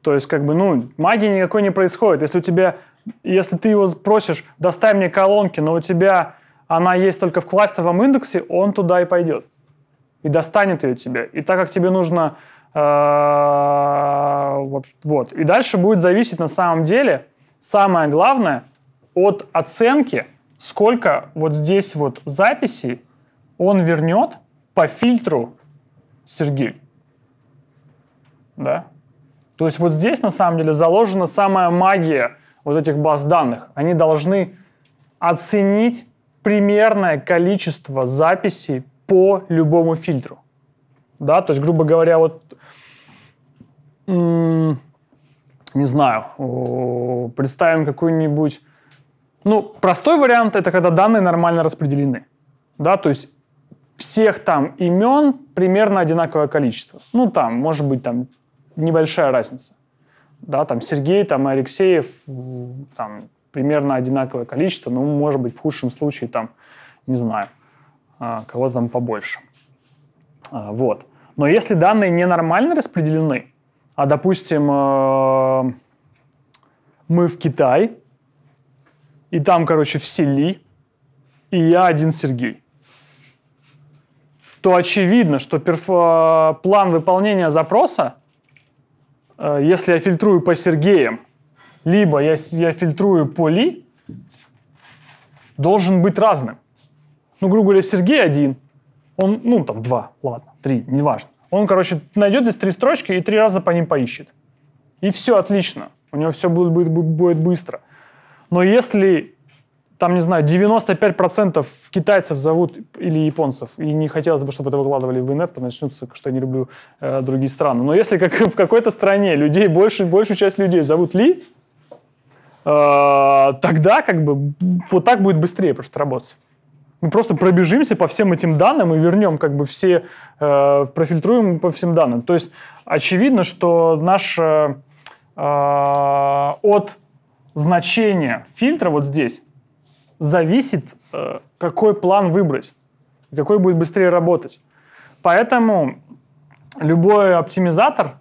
То есть, как бы, ну, магии никакой не происходит. Если у тебя, если ты его просишь, достай мне колонки, но у тебя она есть только в кластеровом индексе, он туда и пойдет. И достанет ее тебе. И так как тебе нужно а, вот. И дальше будет зависеть на самом деле, самое главное, от оценки, сколько вот здесь вот записей он вернет по фильтру Сергей. Да? То есть вот здесь на самом деле заложена самая магия вот этих баз данных. Они должны оценить примерное количество записей по любому фильтру да, то есть, грубо говоря, вот, не знаю, представим какую нибудь ну, простой вариант – это когда данные нормально распределены, да, то есть всех там имен примерно одинаковое количество, ну, там, может быть, там небольшая разница, да, там Сергей, там Алексеев, там примерно одинаковое количество, ну, может быть, в худшем случае там, не знаю, а, кого-то там побольше. А, вот. Но если данные ненормально распределены, а, допустим, э, мы в Китай, и там, короче, все Ли, и я один Сергей, то очевидно, что перф... Э, план выполнения запроса, э, если я фильтрую по Сергеям, либо я, я фильтрую по Ли, должен быть разным. Ну, грубо говоря, Сергей один, он, ну, там, два, ладно три, неважно. Он, короче, найдет здесь три строчки и три раза по ним поищет. И все отлично. У него все будет, будет, будет быстро. Но если, там, не знаю, 95% китайцев зовут или японцев, и не хотелось бы, чтобы это выкладывали в инет, потому что начнутся, что я не люблю э, другие страны. Но если как, в какой-то стране людей, больше, большую часть людей зовут Ли, э, тогда как бы вот так будет быстрее просто работать мы просто пробежимся по всем этим данным и вернем как бы все, э, профильтруем по всем данным. То есть очевидно, что наш э, э от значения фильтра вот здесь зависит, э, какой план выбрать, какой будет быстрее работать. Поэтому любой оптимизатор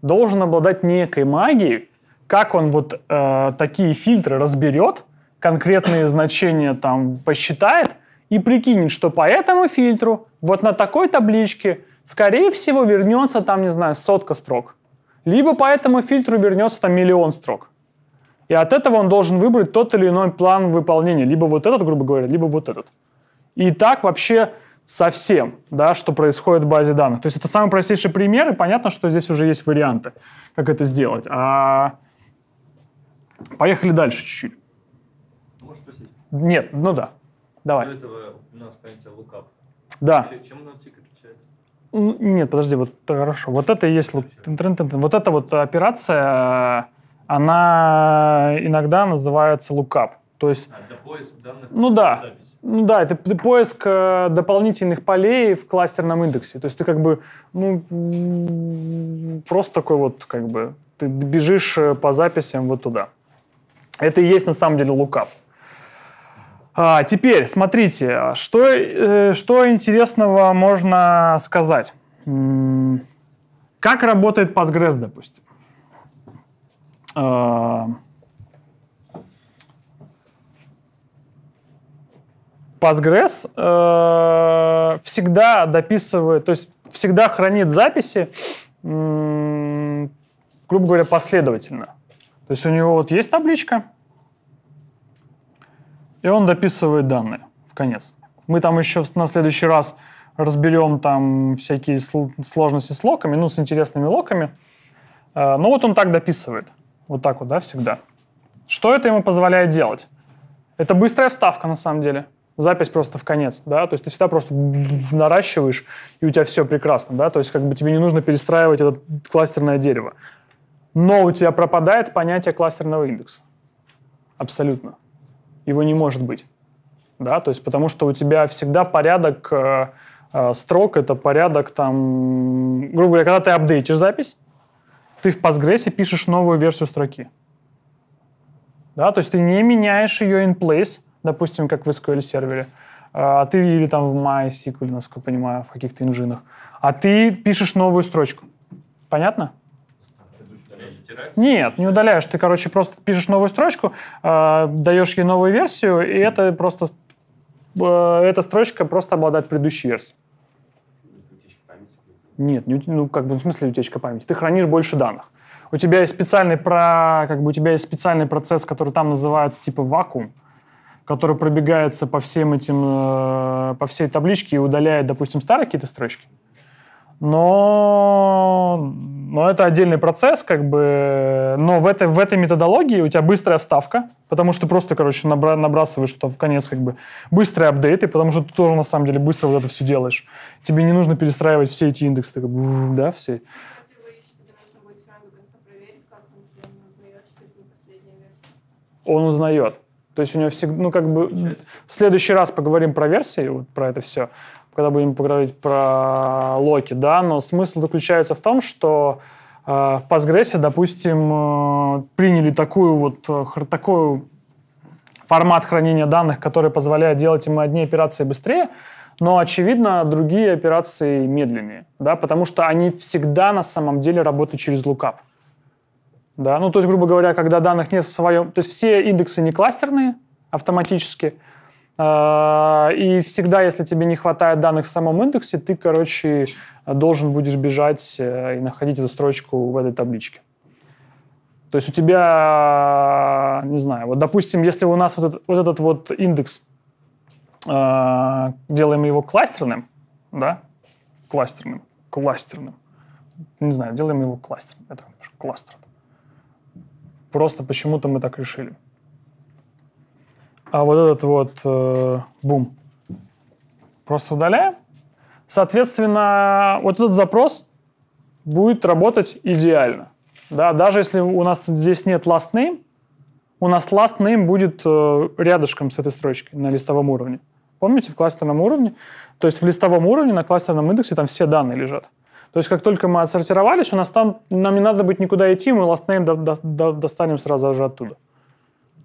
должен обладать некой магией, как он вот э, такие фильтры разберет, конкретные значения там посчитает – и прикинет, что по этому фильтру, вот на такой табличке, скорее всего, вернется там, не знаю, сотка строк. Либо по этому фильтру вернется там миллион строк. И от этого он должен выбрать тот или иной план выполнения. Либо вот этот, грубо говоря, либо вот этот. И так вообще совсем, да, что происходит в базе данных. То есть это самый простейший пример, и понятно, что здесь уже есть варианты, как это сделать. А... Поехали дальше чуть-чуть. Можешь спросить. Нет, ну да. Давай. До этого у нас понятие лукап. Да. Чем нонтик отличается? Нет, подожди, вот хорошо. Вот это и есть луп. Вот эта вот операция, э, она иногда называется лукап. То есть, а, для поиска данных ну да, ну да, это поиск э, дополнительных полей в кластерном индексе. То есть ты как бы, ну, просто такой вот, как бы, ты бежишь э, по записям вот туда. Это и есть на самом деле лукап. А, теперь, смотрите, что, э, что интересного можно сказать? Как работает Postgres, допустим? А, Postgres э, всегда дописывает, то есть всегда хранит записи, грубо говоря, последовательно. То есть у него вот есть табличка, и он дописывает данные в конец. Мы там еще на следующий раз разберем там всякие сложности с локами, ну, с интересными локами. Э, Но ну, вот он так дописывает. Вот так вот, да, всегда. Что это ему позволяет делать? Это быстрая вставка, на самом деле. Запись просто в конец, да, то есть ты всегда просто наращиваешь, и у тебя все прекрасно, да, то есть как бы тебе не нужно перестраивать это кластерное дерево. Но у тебя пропадает понятие кластерного индекса. Абсолютно его не может быть. Да, то есть потому что у тебя всегда порядок э, э, строк, это порядок там, грубо говоря, когда ты апдейтишь запись, ты в Postgres пишешь новую версию строки. Да, то есть ты не меняешь ее in place, допустим, как в SQL сервере, э, а ты или там в MySQL, насколько я понимаю, в каких-то инжинах, а ты пишешь новую строчку. Понятно? стирать? Нет, не удаляешь. Ты, короче, просто пишешь новую строчку, э, даешь ей новую версию, и это просто э, эта строчка просто обладает предыдущей версией. Нет, не, ну как бы в смысле утечка памяти. Ты хранишь больше данных. У тебя есть специальный про, как бы у тебя есть специальный процесс, который там называется типа вакуум, который пробегается по всем этим, э, по всей табличке и удаляет, допустим, старые какие-то строчки. Mm но, но это отдельный процесс, как бы, но в этой, в этой методологии у тебя быстрая вставка, потому что просто, короче, набра, набрасываешь что в конец, как бы, быстрые апдейты, потому что ты тоже, на самом деле, быстро вот это все делаешь. Тебе не нужно перестраивать все эти индексы, как бы, да, все. Он узнает. То есть у него всегда, ну как бы, в следующий раз поговорим про версии, вот про это все когда будем поговорить про локи, да, но смысл заключается в том, что э, в Postgres, допустим, э, приняли такую вот, э, хр, такую формат хранения данных, который позволяет делать им одни операции быстрее, но, очевидно, другие операции медленнее, да, потому что они всегда на самом деле работают через лукап. Да, ну, то есть, грубо говоря, когда данных нет в своем... То есть все индексы не кластерные автоматически, Э, и всегда, если тебе не хватает данных в самом индексе, ты, короче, должен будешь бежать э, и находить эту строчку в этой табличке. То есть у тебя, не знаю, вот допустим, если у нас вот этот вот, этот вот индекс, э, делаем его кластерным, да, кластерным, кластерным, не знаю, делаем его кластерным, это кластер. Просто почему-то мы так решили а вот этот вот э, бум просто удаляем. Соответственно, вот этот запрос будет работать идеально. Да, даже если у нас здесь нет last name, у нас last name будет э, рядышком с этой строчкой на листовом уровне. Помните, в кластерном уровне? То есть в листовом уровне на кластерном индексе там все данные лежат. То есть как только мы отсортировались, у нас там, нам не надо будет никуда идти, мы last name до, до, до, достанем сразу же оттуда.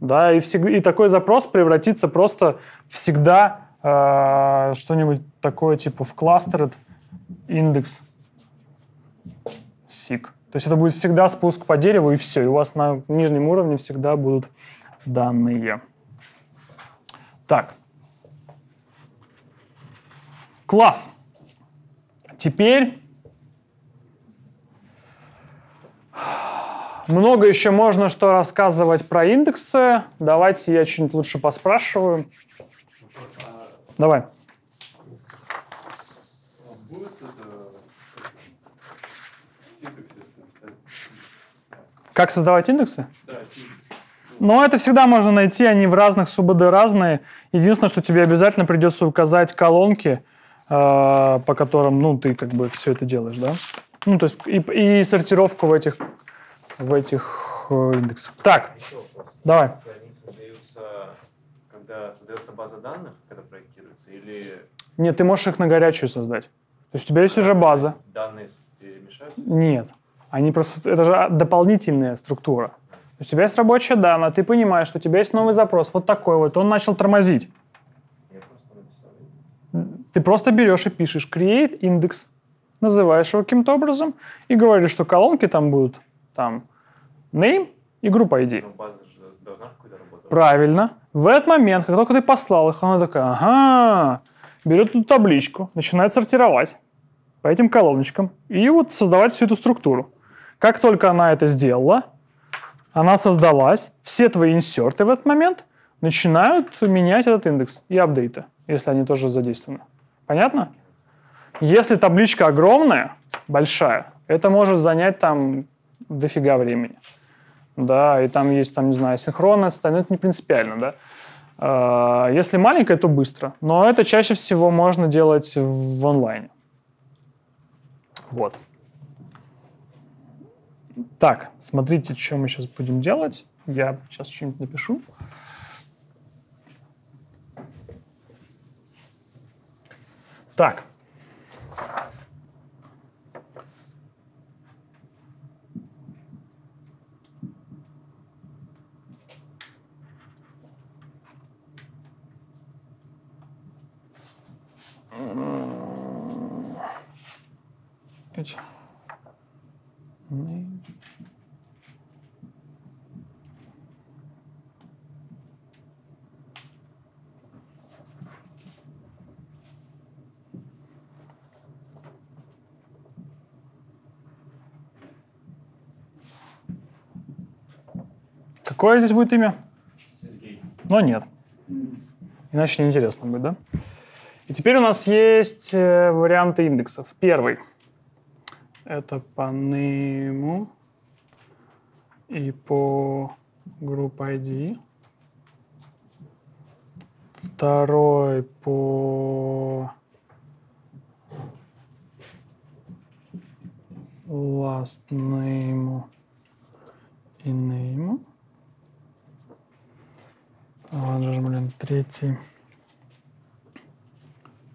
Да, и, всег... и такой запрос превратится просто всегда э, что-нибудь такое типа в clustered индекс сик. То есть это будет всегда спуск по дереву, и все. И у вас на нижнем уровне всегда будут данные. Так. Класс. Теперь много еще можно что рассказывать про индексы. Давайте я чуть-чуть лучше поспрашиваю. Давай. Как создавать индексы? Да, ну, Но это всегда можно найти, они в разных СУБД разные. Единственное, что тебе обязательно придется указать колонки, э, по которым, ну, ты как бы все это делаешь, да? Ну, то есть и, и сортировку в этих в этих э, индексах. Так, Еще давай. Они создаются, когда создается база данных, когда проектируется, или... Нет, ты можешь их на горячую создать. То есть у тебя есть уже база. Данные мешаются? Нет. Они просто... Это же дополнительная структура. У тебя есть рабочая данная, ты понимаешь, что у тебя есть новый запрос, вот такой вот, он начал тормозить. Ты просто берешь и пишешь create index, называешь его каким-то образом и говоришь, что колонки там будут там name и группа ID. Ну, Правильно. В этот момент, как только ты послал их, она такая, ага, берет эту табличку, начинает сортировать по этим колоночкам и вот создавать всю эту структуру. Как только она это сделала, она создалась, все твои инсерты в этот момент начинают менять этот индекс и апдейты, если они тоже задействованы. Понятно? Если табличка огромная, большая, это может занять там дофига времени да, и там есть, там, не знаю, синхронная состояние, ну, это не принципиально, да. А, если маленькая, то быстро. Но это чаще всего можно делать в онлайне. Вот. Так, смотрите, что мы сейчас будем делать. Я сейчас что-нибудь напишу. Так, It's name. Какое здесь будет имя? Сергей. Но нет. Иначе неинтересно будет, да? И теперь у нас есть э, варианты индексов. Первый — это по name и по group ID. Второй по last name и name. Ладно же, блин, третий.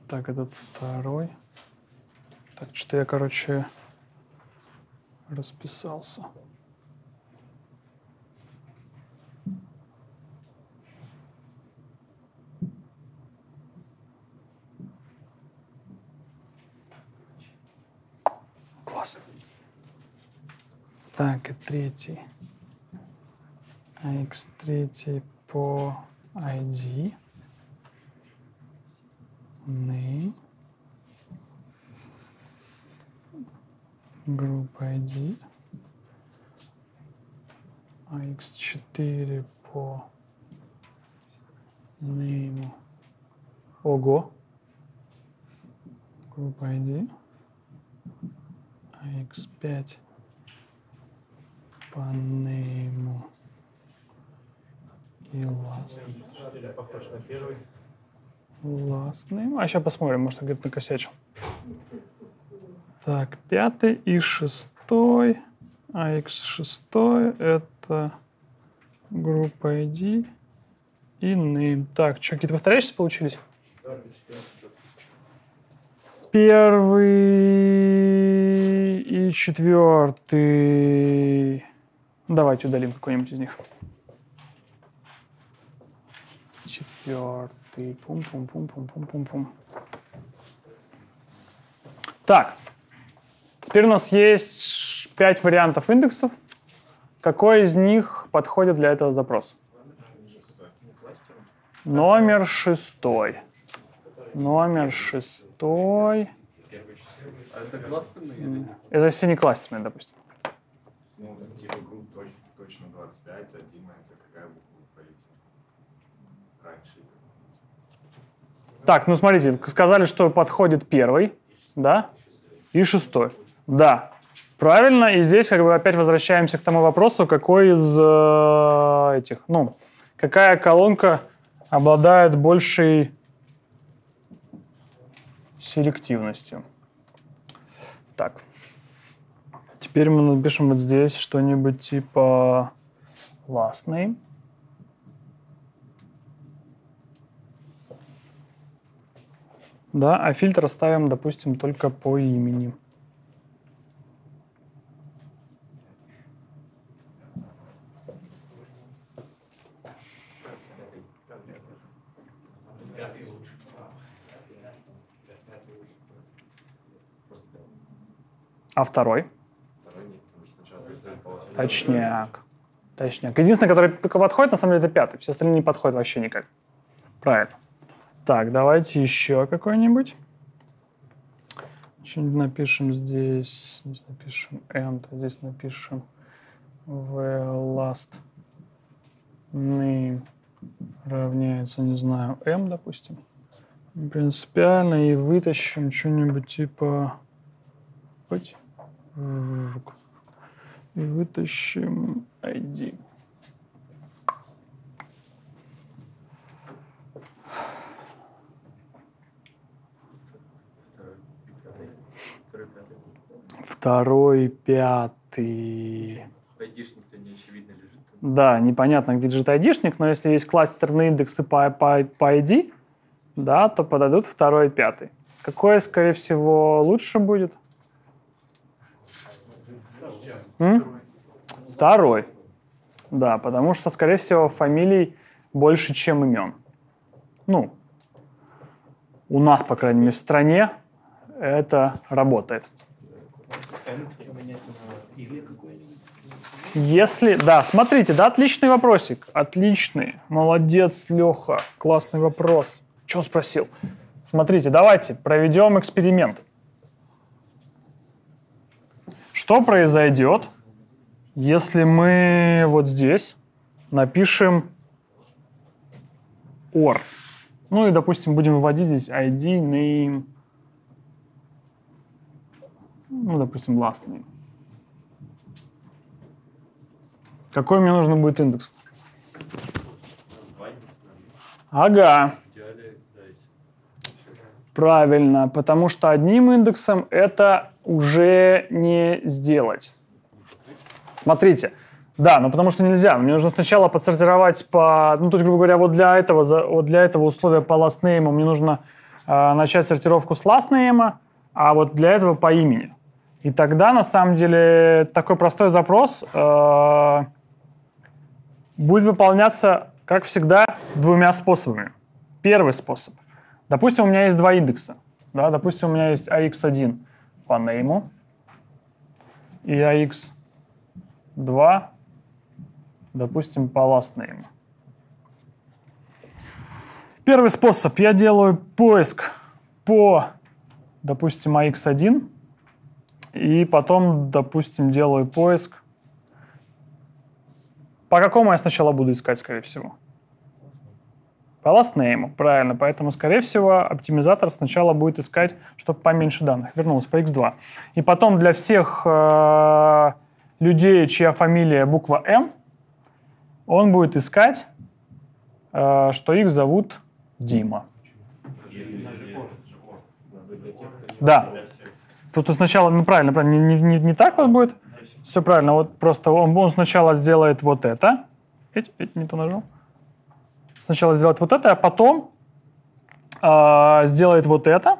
Так, этот второй. Так, что-то я, короче, расписался. Класс. Так, и третий. А x третий по ID мы группа ID AX4 а по name. Ого! Группа ID AX5 а по name и last. Согласны. А сейчас посмотрим, может, я где-то накосячил. Так, пятый и шестой. А x6 это группа ID и name. Так, что, какие-то повторяющиеся получились? Первый и четвертый. Давайте удалим какой-нибудь из них. Четвертый ты. пум пум пум пум пум пум Так. Теперь у нас есть пять вариантов индексов. Какой из них подходит для этого запроса? Номер шестой. Номер шестой. Это кластерные? Это все не допустим. Ну, типа групп точно 25, а Дима Так, ну смотрите, сказали, что подходит первый, да, и шестой. Да, правильно. И здесь как бы опять возвращаемся к тому вопросу, какой из э, этих, ну, какая колонка обладает большей селективностью. Так. Теперь мы напишем вот здесь что-нибудь типа last name. Да, а фильтр ставим, допустим, только по имени. А второй? Точняк. Точняк. Единственный, который подходит, на самом деле, это пятый. Все остальные не подходят вообще никак. Правильно. Так, давайте еще какой-нибудь. Что-нибудь напишем здесь. Здесь напишем end, а здесь напишем v last name равняется, не знаю, m, допустим. Ну, принципиально. И вытащим что-нибудь типа... И вытащим ID. Второй, пятый... Айдишник-то не лежит. Да, непонятно, где лежит айдишник, но если есть кластерные индексы по, по, по ID, да, то подойдут второй и пятый. Какое, скорее всего, лучше будет? М? Второй. Да, потому что, скорее всего, фамилий больше, чем имен. Ну, у нас, по крайней мере, в стране это работает. Если, да, смотрите, да, отличный вопросик, отличный, молодец, Леха, классный вопрос. Чего спросил? Смотрите, давайте проведем эксперимент. Что произойдет, если мы вот здесь напишем or? Ну и, допустим, будем вводить здесь ID, name, ну, допустим, ластный. Какой мне нужно будет индекс? Ага. Правильно, потому что одним индексом это уже не сделать. Смотрите, да, но потому что нельзя. Мне нужно сначала подсортировать по... Ну, то есть, грубо говоря, вот для этого, вот для этого условия по last name мне нужно э, начать сортировку с last name, а вот для этого по имени. И тогда, на самом деле, такой простой запрос э, будет выполняться, как всегда, двумя способами. Первый способ. Допустим, у меня есть два индекса. Да? Допустим, у меня есть AX1 по нейму и AX2, допустим, по last name. Первый способ. Я делаю поиск по, допустим, AX1 и потом, допустим, делаю поиск. По какому я сначала буду искать, скорее всего? По last name, правильно. Поэтому, скорее всего, оптимизатор сначала будет искать, чтобы поменьше данных. вернулось по x2. И потом для всех э, людей, чья фамилия буква М, он будет искать, э, что их зовут Дима. Да. Тут сначала, ну правильно, правильно, не, не, не так вот будет. Все правильно, вот просто он, он сначала сделает вот это. Эти, не то нажал. Сначала сделает вот это, а потом э, сделает вот это.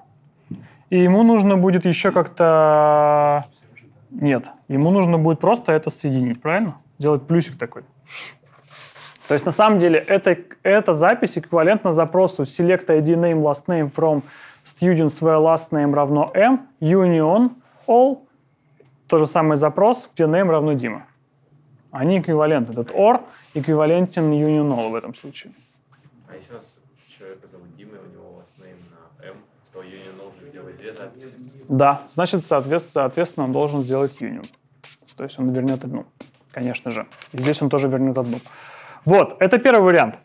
И ему нужно будет еще как-то... Нет, ему нужно будет просто это соединить, правильно? Делать плюсик такой. То есть на самом деле это, эта запись эквивалентна запросу select id name last name from students where last name равно m, union all, то же самый запрос, где name равно Дима. Они эквивалентны. Этот or эквивалентен union all в этом случае. А если у нас человека зовут Дима, и у него last name на m, то union all же сделает две записи? Да, значит, соответственно, соответственно, он должен сделать union. То есть он вернет одну, конечно же. И здесь он тоже вернет одну. Вот, это первый вариант.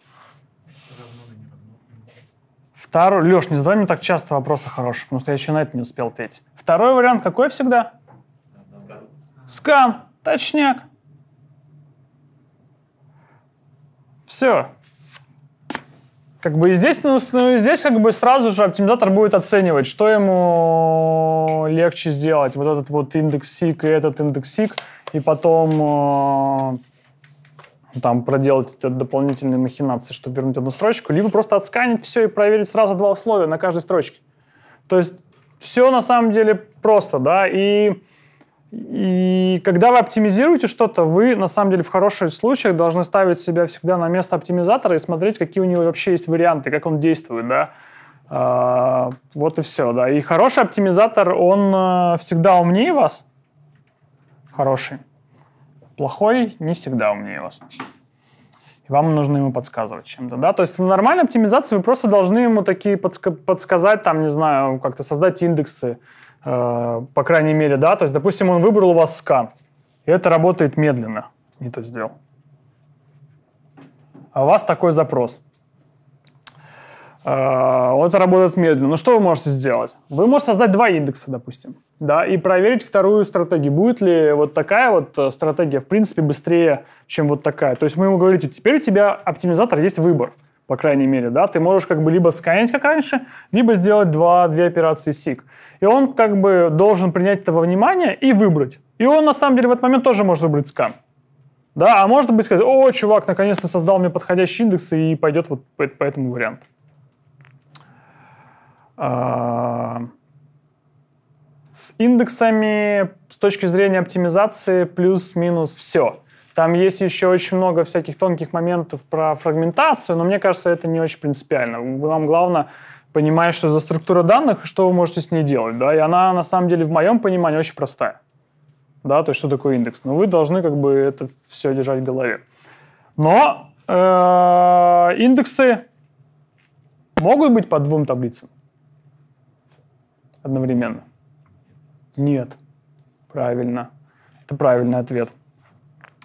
Второй, Леш, не задавай мне так часто вопросы хорошие, потому что я еще на это не успел ответить. Второй вариант какой всегда? Скан. точняк. Все. Как бы и здесь, ну, ну, и здесь как бы сразу же оптимизатор будет оценивать, что ему легче сделать. Вот этот вот индекс сик и этот индекс сик, и потом э, там проделать дополнительные махинации, чтобы вернуть одну строчку, либо просто отсканить все и проверить сразу два условия на каждой строчке. То есть все на самом деле просто, да, и, и когда вы оптимизируете что-то, вы на самом деле в хороших случаях должны ставить себя всегда на место оптимизатора и смотреть, какие у него вообще есть варианты, как он действует, да. А, вот и все, да. И хороший оптимизатор, он э, всегда умнее вас, хороший, плохой не всегда умнее вас. И вам нужно ему подсказывать чем-то, да? То есть в нормальной оптимизации вы просто должны ему такие подска- подсказать, там, не знаю, как-то создать индексы, э, по крайней мере, да? То есть, допустим, он выбрал у вас скан, и это работает медленно, не то сделал. А у вас такой запрос – а, это работает медленно. Но ну, что вы можете сделать? Вы можете создать два индекса, допустим, да, и проверить вторую стратегию. Будет ли вот такая вот э, стратегия, в принципе, быстрее, чем вот такая. То есть мы ему говорите, теперь у тебя оптимизатор есть выбор, по крайней мере, да, ты можешь как бы либо сканить, как раньше, либо сделать два, две операции SIG. И он как бы должен принять это во внимание и выбрать. И он, на самом деле, в этот момент тоже может выбрать скан. Да, а может быть сказать, о, чувак, наконец-то создал мне подходящий индекс и пойдет вот по, по этому варианту. А, с индексами с точки зрения оптимизации плюс-минус все. Там есть еще очень много всяких тонких моментов про фрагментацию, но мне кажется, это не очень принципиально. Вам главное понимать, что за структура данных, что вы можете с ней делать. Да? И она, на самом деле, в моем понимании, очень простая. Да, то есть, что такое индекс? Но ну, вы должны как бы это все держать в голове. Но э, индексы могут быть по двум таблицам одновременно? Нет. Правильно. Это правильный ответ.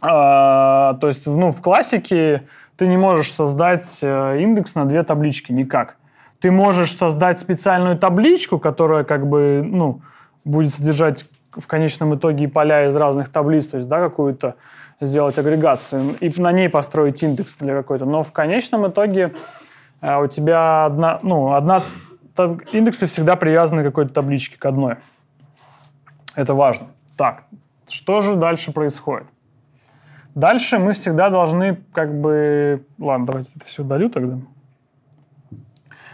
А, то есть, ну, в классике ты не можешь создать э, индекс на две таблички никак. Ты можешь создать специальную табличку, которая как бы, ну, будет содержать в конечном итоге поля из разных таблиц, то есть, да, какую-то сделать агрегацию и на ней построить индекс для какой-то. Но в конечном итоге э, у тебя одна, ну, одна индексы всегда привязаны к какой-то табличке, к одной. Это важно. Так, что же дальше происходит? Дальше мы всегда должны как бы... Ладно, давайте это все удалю тогда.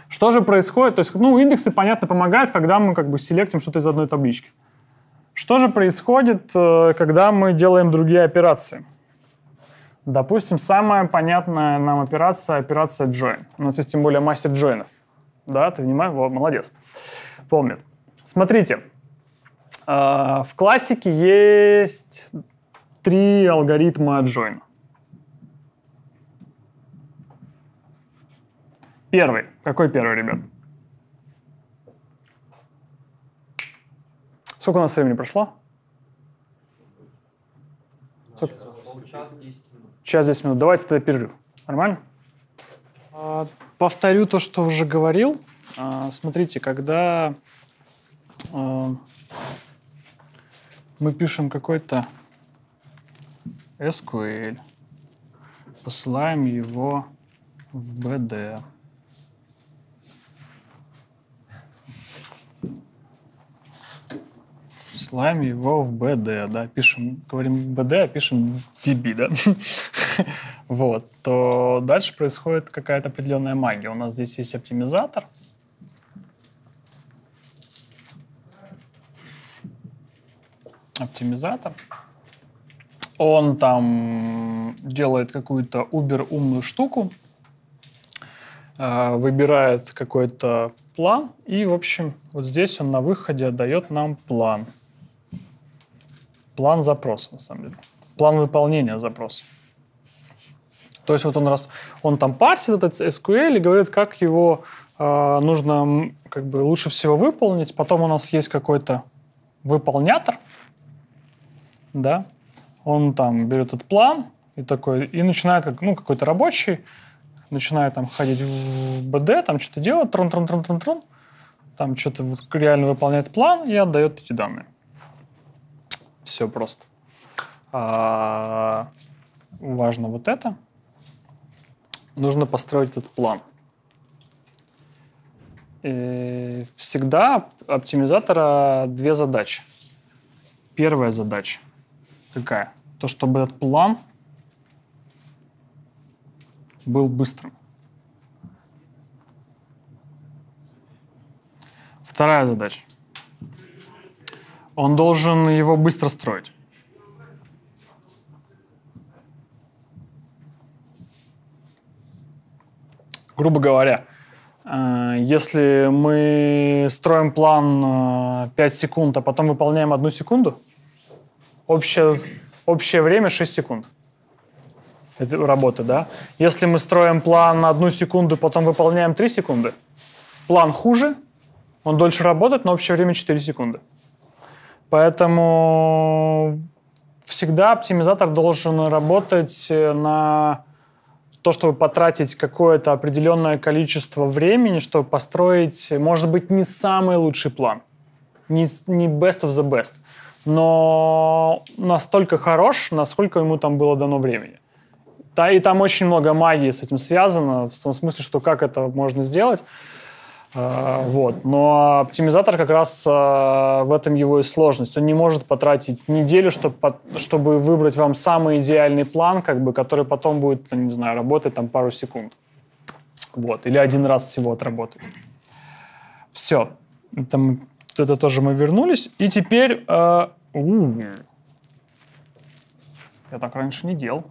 Что же происходит? То есть, ну, индексы, понятно, помогают, когда мы как бы селектим что-то из одной таблички. Что же происходит, э, когда мы делаем другие операции? Допустим, самая понятная нам операция — операция join. У нас есть тем более мастер джойнов. Да, ты внимаешь? вот молодец. Помнит. Смотрите, а, в классике есть три алгоритма join. Первый. Какой первый, ребят? Сколько у нас времени прошло? Сколько? Час 10 минут. Час 10 минут. Давайте тогда перерыв. Нормально? А, повторю то, что уже говорил. А, смотрите, когда а, мы пишем какой-то SQL, посылаем его в BD. Посылаем его в BD, да, пишем, говорим BD, а пишем DB, да. (laughs) вот, то дальше происходит какая-то определенная магия. У нас здесь есть оптимизатор. Оптимизатор. Он там делает какую-то убер умную штуку, э, выбирает какой-то план, и, в общем, вот здесь он на выходе дает нам план. План запроса, на самом деле. План выполнения запроса. То есть вот он раз он там парсит этот SQL и говорит, как его э, нужно как бы лучше всего выполнить. Потом у нас есть какой-то выполнятор, да, он там берет этот план и такой, и начинает как, ну, какой-то рабочий, начинает там ходить в БД, там что-то делать, трон-трон-трон-трон-трон, там что-то вот реально выполняет план и отдает эти данные. Все просто. А, важно вот это нужно построить этот план. И всегда оптимизатора две задачи. Первая задача какая? То, чтобы этот план был быстрым. Вторая задача. Он должен его быстро строить. грубо говоря. Э, если мы строим план 5 э, секунд, а потом выполняем 1 секунду, общее, общее время 6 секунд Это работы, да? Если мы строим план на 1 секунду, потом выполняем 3 секунды, план хуже, он дольше работает, но общее время 4 секунды. Поэтому всегда оптимизатор должен работать э, на то, чтобы потратить какое-то определенное количество времени, чтобы построить, может быть, не самый лучший план, не, не best of the best, но настолько хорош, насколько ему там было дано времени. Да, и там очень много магии с этим связано, в том смысле, что как это можно сделать. А, вот. Но оптимизатор как раз а, в этом его и сложность. Он не может потратить неделю, чтобы, выбрать вам самый идеальный план, как бы, который потом будет, не знаю, работать там пару секунд. Вот. Или один раз всего отработать. Все. Это, это тоже мы вернулись. И теперь... Э, я так раньше не делал.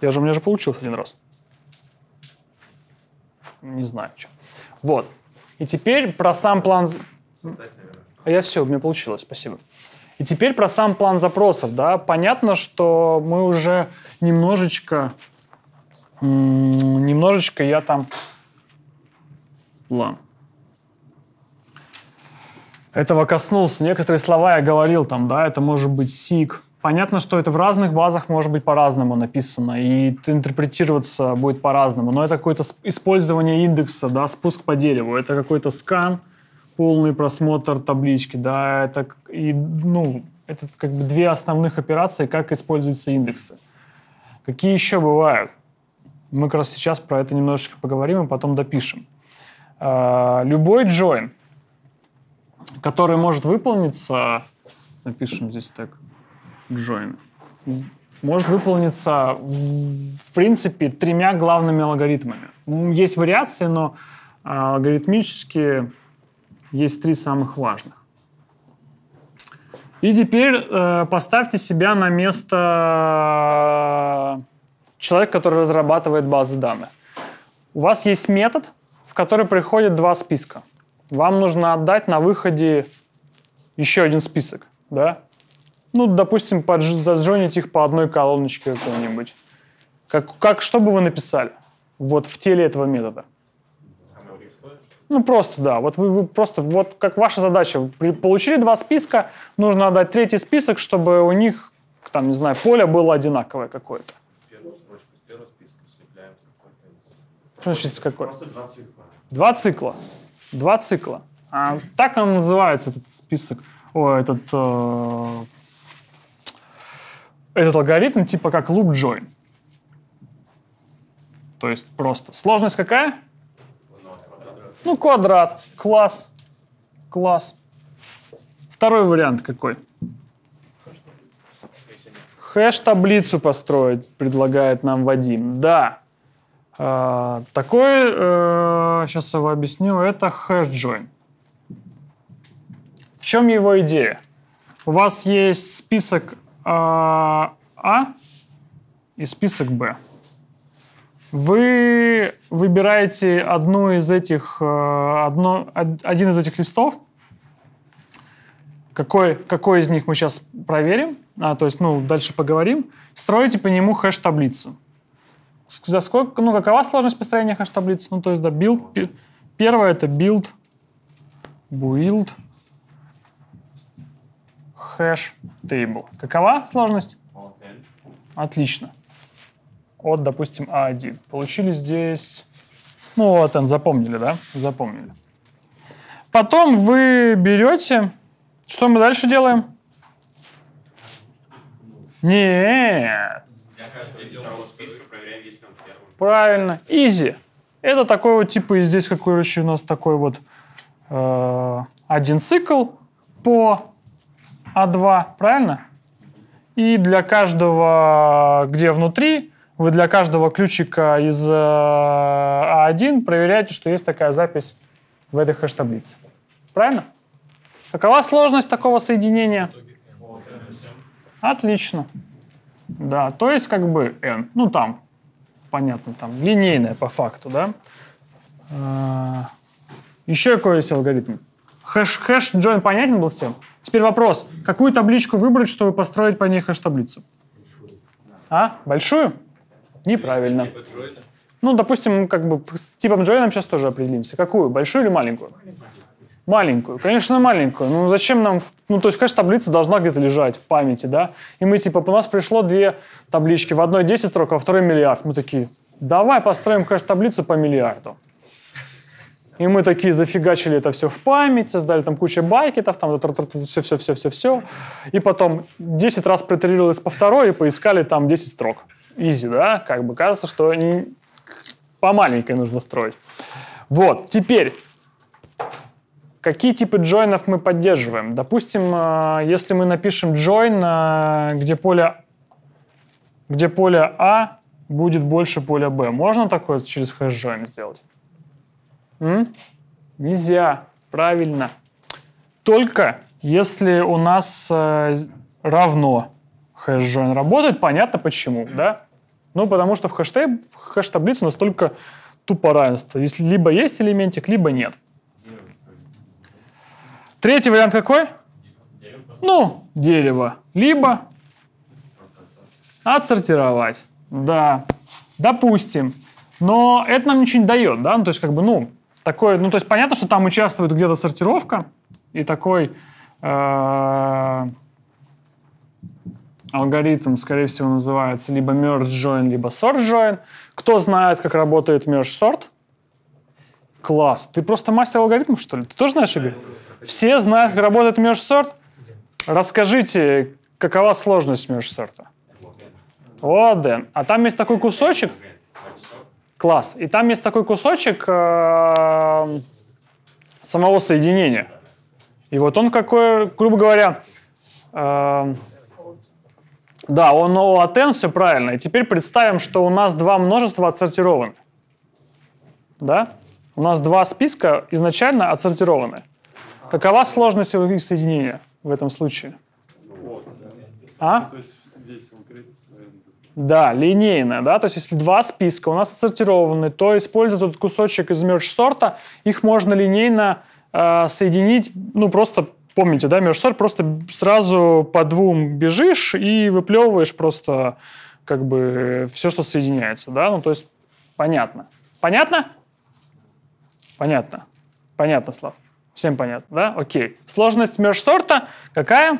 Я же, у меня же получилось один раз. Не знаю, что. Вот. И теперь про сам план... А я все, у меня получилось, спасибо. И теперь про сам план запросов, да. Понятно, что мы уже немножечко... Немножечко я там... План. Этого коснулся. Некоторые слова я говорил там, да, это может быть сик, Понятно, что это в разных базах может быть по-разному написано, и интерпретироваться будет по-разному, но это какое-то использование индекса, да, спуск по дереву, это какой-то скан, полный просмотр таблички, да, это, и, ну, это как бы две основных операции, как используются индексы. Какие еще бывают? Мы как раз сейчас про это немножечко поговорим и потом допишем. А, любой join, который может выполниться, напишем здесь так, джойна? Может выполниться, в принципе, тремя главными алгоритмами. Ну, есть вариации, но а, алгоритмически есть три самых важных. И теперь э, поставьте себя на место э, человека, который разрабатывает базы данных. У вас есть метод, в который приходят два списка. Вам нужно отдать на выходе еще один список. Да? Ну, допустим, под, зажжонить их по одной колоночке какой-нибудь. Как, как, что бы вы написали вот в теле этого метода? Ну, просто, да. Вот вы, вы просто, вот как ваша задача. При, получили два списка, нужно отдать третий список, чтобы у них, там, не знаю, поле было одинаковое какое-то. Первую строчку с первого списка слепляем с какой-то... Что значит с какой? Просто два цикла. Два цикла. Два цикла. А, так он называется, этот список. О, этот э, этот алгоритм типа как loop join. То есть просто. Сложность какая? Ну, квадрат. Класс. Класс. Второй вариант какой? Хэш-таблицу построить предлагает нам Вадим. Да. Э, такой, э, сейчас я вам объясню, это хэш-джойн. В чем его идея? У вас есть список а, а и список Б. Вы выбираете одну из этих, э, одно, один из этих листов. Какой, какой из них мы сейчас проверим, а, то есть, ну, дальше поговорим. Строите по нему хэш-таблицу. За сколько, ну, какова сложность построения хэш-таблицы? Ну, то есть, да, build, первое это build, build, хэш table. Какова сложность? Отлично. От, допустим, A1. А Получили здесь... Ну вот он, запомнили, да? Запомнили. Потом вы берете... Что мы дальше делаем? Нет. Правильно. Easy. Это такой вот, типа, и здесь, как, еще у нас такой вот э, один цикл по а2, правильно? И для каждого, где внутри, вы для каждого ключика из э, А1 проверяете, что есть такая запись в этой хэш-таблице. Правильно? Какова сложность такого соединения? Отлично. Да, то есть как бы n. Ну там, понятно, там линейная по факту, да? Э, еще какой есть алгоритм? Хэш-хэш join понятен был всем? Теперь вопрос, какую табличку выбрать, чтобы построить по ней хэш-таблицу? А? Большую? Неправильно. Ну, допустим, как бы с типом джойном сейчас тоже определимся. Какую, большую или маленькую? Маленькую, конечно, маленькую. Ну, зачем нам... Ну, то есть, конечно, таблица должна где-то лежать в памяти, да? И мы, типа, у нас пришло две таблички. В одной 10 строк, а во второй миллиард. Мы такие, давай построим, конечно, таблицу по миллиарду. И мы такие зафигачили это все в память, создали там кучу байкетов, там все-все-все-все-все. И потом 10 раз протерировались по второй и поискали там 10 строк. Изи, да? Как бы кажется, что по маленькой нужно строить. Вот, теперь Какие типы джойнов мы поддерживаем? Допустим, а, если мы напишем join, а, где поле, где поле А будет больше поля Б, можно такое через хэш join сделать? Нельзя, правильно. Только если у нас э, равно хэш-join работает, понятно почему, да? Ну, потому что в, хэштаб, в хэш-таблице у нас только тупо равенство. Если либо есть элементик, либо нет. Третий вариант какой? Ну, дерево. Либо отсортировать. Да, допустим. Но это нам ничего не дает, да? Ну, то есть, как бы, ну, такой, ну то есть понятно, что там участвует где-то сортировка и такой э, алгоритм, скорее всего, называется либо merge join, либо sort join. Кто знает, как работает merge sort? Класс. Ты просто мастер алгоритмов, что ли? Ты тоже знаешь, Игорь? Все знают, как работает merge sort? Расскажите, какова сложность merge сорта? О Дэн. А там есть такой кусочек, класс. И там есть такой кусочек э, самого соединения. И вот он какой, грубо говоря, э, да, он OATN, все правильно. И теперь представим, что у нас два множества отсортированы. Да? У нас два списка изначально отсортированы. Какова сложность их соединения в этом случае? Ну а? Да, линейная, да, то есть если два списка у нас отсортированы, то используя этот кусочек из мерч-сорта, их можно линейно э, соединить, ну просто помните, да, межсорт просто сразу по двум бежишь и выплевываешь просто как бы все, что соединяется, да, ну то есть понятно. Понятно? Понятно. Понятно, Слав. Всем понятно, да? Окей. Сложность межсорта какая?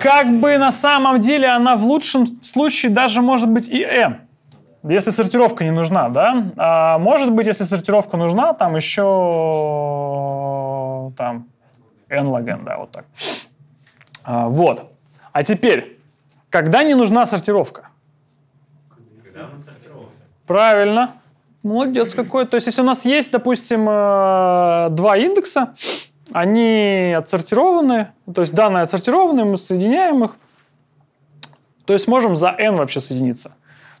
Как бы на самом деле она в лучшем случае даже может быть и М. Если сортировка не нужна, да? А может быть, если сортировка нужна, там еще там n log n, да, вот так. А, вот. А теперь, когда не нужна сортировка? Когда он сортировался. Правильно. Молодец какой. То есть, если у нас есть, допустим, э, два индекса, они отсортированы, то есть данные отсортированы, мы соединяем их, то есть можем за n вообще соединиться.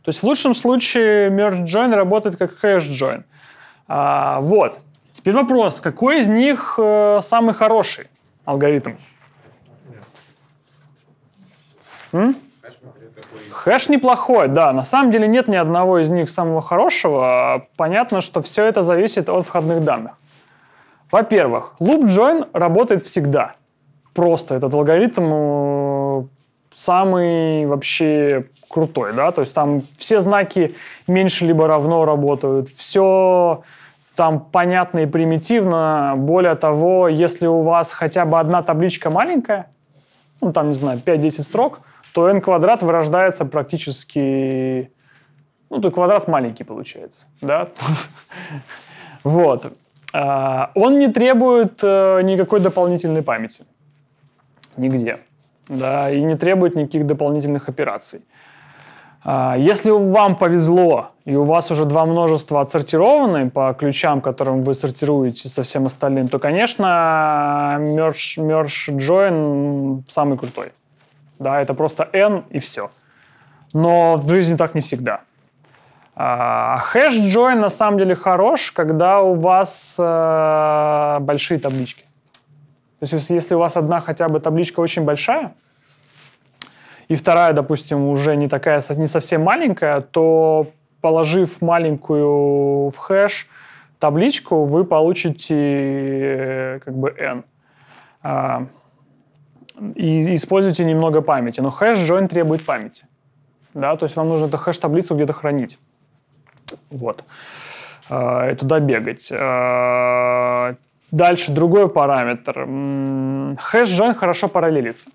То есть в лучшем случае merge join работает как hash join. А, вот. Теперь вопрос, какой из них э, самый хороший алгоритм? М? Хэш неплохой, да. На самом деле нет ни одного из них самого хорошего. Понятно, что все это зависит от входных данных. Во-первых, loop join работает всегда. Просто этот алгоритм э, самый вообще крутой, да, то есть там все знаки меньше либо равно работают, все там понятно и примитивно. Более того, если у вас хотя бы одна табличка маленькая, ну там, не знаю, 5-10 строк, то n квадрат вырождается практически... Ну, то квадрат маленький получается, да? (laughs) Вот. А, он не требует э, никакой дополнительной памяти. Нигде. Да, и не требует никаких дополнительных операций. А, если вам повезло, и у вас уже два множества отсортированы по ключам, которым вы сортируете со всем остальным, то, конечно, merge, merge join самый крутой. Да, это просто n и все. Но в жизни так не всегда. А, Хэш-джойн на самом деле хорош, когда у вас э, большие таблички. То есть если у вас одна хотя бы табличка очень большая, и вторая, допустим, уже не такая, не совсем маленькая, то положив маленькую в хэш табличку, вы получите э, как бы n. А, и используйте немного памяти. Но хэш джойн требует памяти. Да, то есть вам нужно эту хэш-таблицу где-то хранить. Вот. А, и туда бегать. А, дальше другой параметр. Хэш-джойн хорошо параллелится.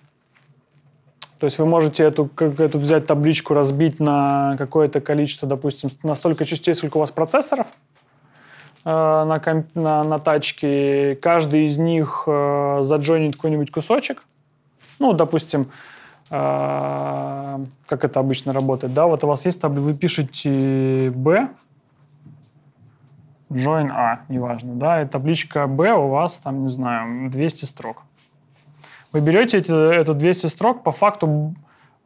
То есть вы можете эту, эту взять табличку, разбить на какое-то количество, допустим, на столько частей, сколько у вас процессоров э, на, комп, на, на тачке. Каждый из них э, заджойнит какой-нибудь кусочек. Ну, допустим, э, как это обычно работает, да, вот у вас есть, таб- вы пишете B, join A, неважно, да, и табличка B у вас там, не знаю, 200 строк. Вы берете эти, эту 200 строк по факту,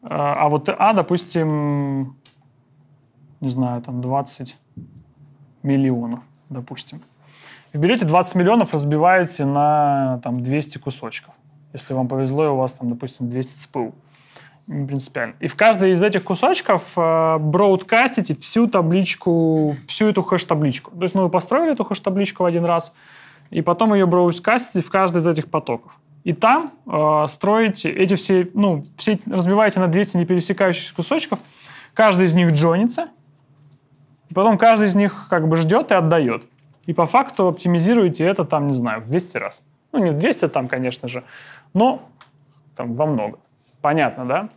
э, а вот А, допустим, не знаю, там 20 миллионов, допустим. Вы берете 20 миллионов, разбиваете на там 200 кусочков. Если вам повезло, и у вас там, допустим, 200 ЦПУ принципиально. И в каждой из этих кусочков э, броудкастите всю табличку, всю эту хэш-табличку. То есть, ну, вы построили эту хэш-табличку в один раз, и потом ее броудкастите в каждый из этих потоков. И там э, строите эти все, ну, все разбиваете на 200 не пересекающихся кусочков, каждый из них джонится, и потом каждый из них как бы ждет и отдает. И по факту оптимизируете это там, не знаю, в 200 раз. Ну, не в 200 там, конечно же, но там во много. Понятно, да?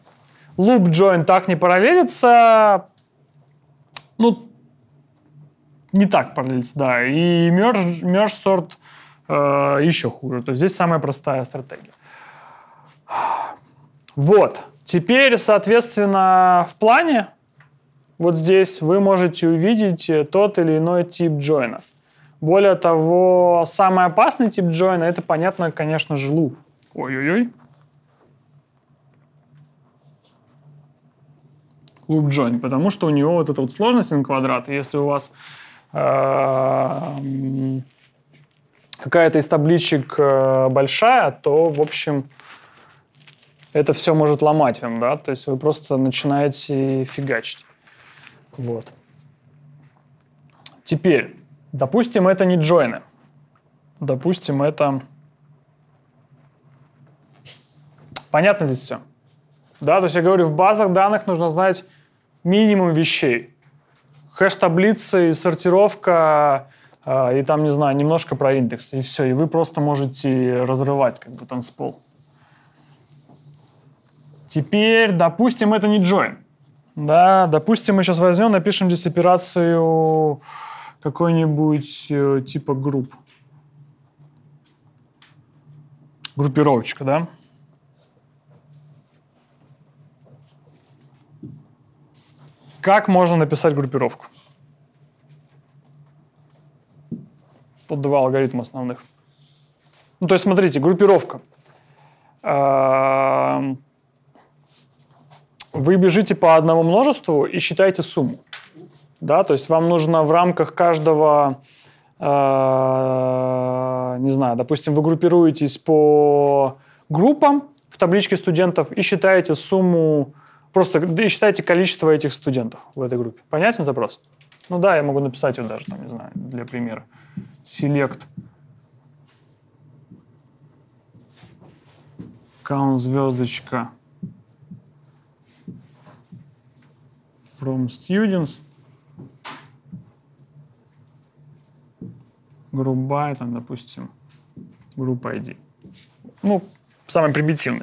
Loop join так не параллелится. Ну, не так параллелится, да. И merge, merge sort э, еще хуже. То есть здесь самая простая стратегия. Вот. Теперь, соответственно, в плане вот здесь вы можете увидеть э, тот или иной тип джойна. Более того, самый опасный тип джойна, это, понятно, конечно же, луп. Ой-ой-ой. клуб Джонни, потому что у него вот эта вот сложность n квадрат, если у вас эм, какая-то из табличек э, большая, то, в общем, это все может ломать вам, да, то есть вы просто начинаете фигачить. Вот. Теперь, допустим, это не джойны. Допустим, это... Понятно здесь все? Да, то есть я говорю, в базах данных нужно знать минимум вещей. Хэш-таблицы сортировка, э, и там, не знаю, немножко про индекс, и все. И вы просто можете разрывать как бы танцпол. Теперь, допустим, это не join. Да, допустим, мы сейчас возьмем, напишем здесь операцию какой-нибудь э, типа групп. Группировочка, да? Как можно написать группировку? Тут два алгоритма основных. Ну, то есть, смотрите, группировка. Эм, вы бежите по одному множеству и считаете сумму. Да, то есть вам нужно в рамках каждого, э, не знаю, допустим, вы группируетесь по группам в табличке студентов и считаете сумму Просто да, и считайте количество этих студентов в этой группе. Понятен запрос? Ну да, я могу написать его даже, там, не знаю, для примера. Select count звездочка from students грубая, там, допустим, группа ID. Ну, самый примитивный.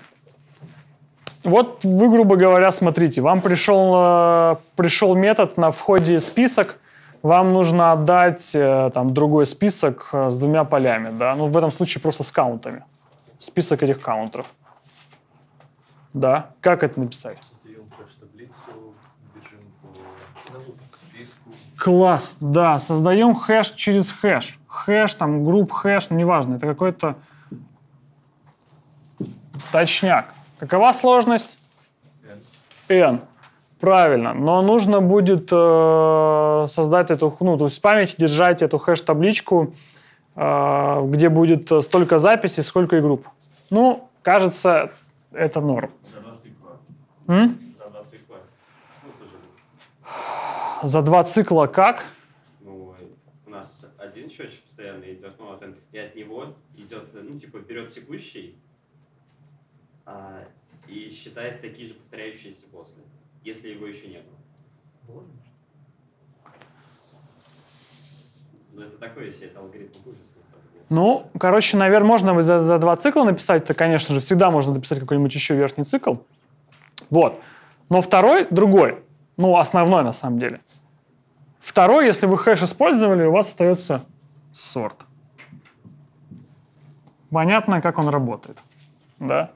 Вот вы, грубо говоря, смотрите, вам пришел, э, пришел метод на входе список, вам нужно отдать э, там, другой список э, с двумя полями. Да? Ну, в этом случае просто с каунтами. Список этих каунтеров. Да. Как это написать? Класс, да, создаем хэш через хэш. Хэш, там, групп хэш, неважно, это какой-то точняк. Какова сложность? N. N. Правильно, но нужно будет э, создать эту, ну, то есть в памяти держать эту хэш-табличку, э, где будет столько записей, сколько и групп. Ну, кажется, это норм. За два цикла. М? За два цикла. Ну, За два цикла как? Ну, у нас один счетчик постоянно идет, ну, вот, и от него идет, ну, типа, берет текущий, а, и считает такие же повторяющиеся после, если его еще не было. Ну, это такое, если это алгоритм ужаса. Ну, короче, наверное, можно за, за два цикла написать. Это, конечно же, всегда можно написать какой-нибудь еще верхний цикл. Вот. Но второй другой. Ну, основной, на самом деле. Второй, если вы хэш использовали, у вас остается сорт. Понятно, как он работает. Да?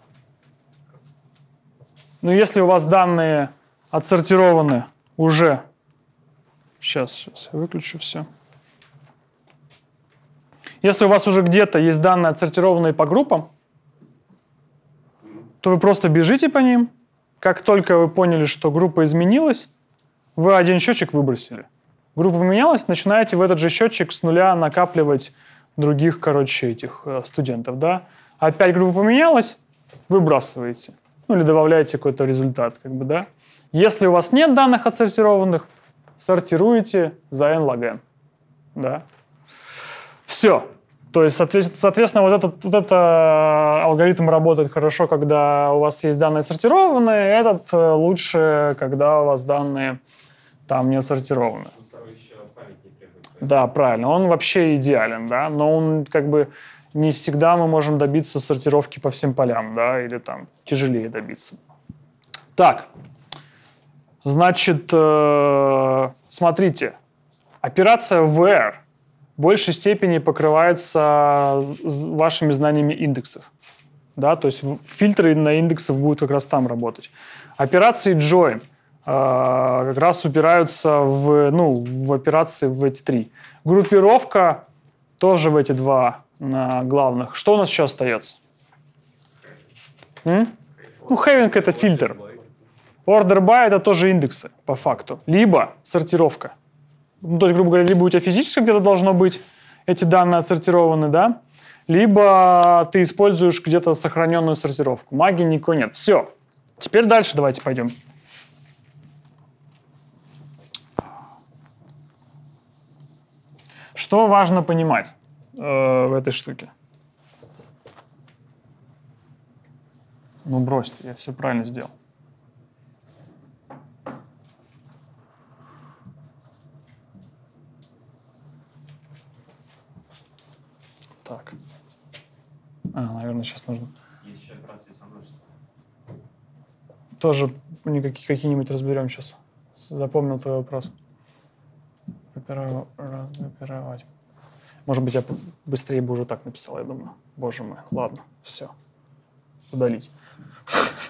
Но ну, если у вас данные отсортированы уже... Сейчас, сейчас, я выключу все. Если у вас уже где-то есть данные отсортированные по группам, то вы просто бежите по ним. Как только вы поняли, что группа изменилась, вы один счетчик выбросили. Группа поменялась, начинаете в этот же счетчик с нуля накапливать других, короче, этих э, студентов, да. Опять группа поменялась, выбрасываете ну или добавляете какой-то результат, как бы, да. Если у вас нет данных отсортированных, сортируете за n log n, да. Все. То есть, соответственно, вот этот вот это э, алгоритм работает хорошо, когда у вас есть данные сортированные, этот э, лучше, когда у вас данные там не сортированы. Да, правильно. Он вообще идеален, да, но он как бы не всегда мы можем добиться сортировки по всем полям, да, или там тяжелее добиться. Так, значит, э, смотрите, операция where в большей степени покрывается вашими знаниями индексов. Да, то есть фильтры на индексов будут как раз там работать. Операции join э, как раз упираются в, ну, в операции в эти три. Группировка тоже в эти два главных. Что у нас еще остается? М? Ну, having — это фильтр. Order by — это тоже индексы, по факту. Либо сортировка. Ну, то есть, грубо говоря, либо у тебя физически где-то должно быть эти данные отсортированы, да? Либо ты используешь где-то сохраненную сортировку. Магии никакой нет. Все. Теперь дальше давайте пойдем. Что важно понимать? э, в этой штуке. Ну бросьте, я все правильно сделал. Так. А, наверное, сейчас нужно... Есть еще процесс Тоже никакие, какие-нибудь разберем сейчас. Запомнил твой вопрос. Группировать. Может быть, я быстрее бы уже так написал, я думаю. Боже мой, ладно, все. Удалить. (laughs)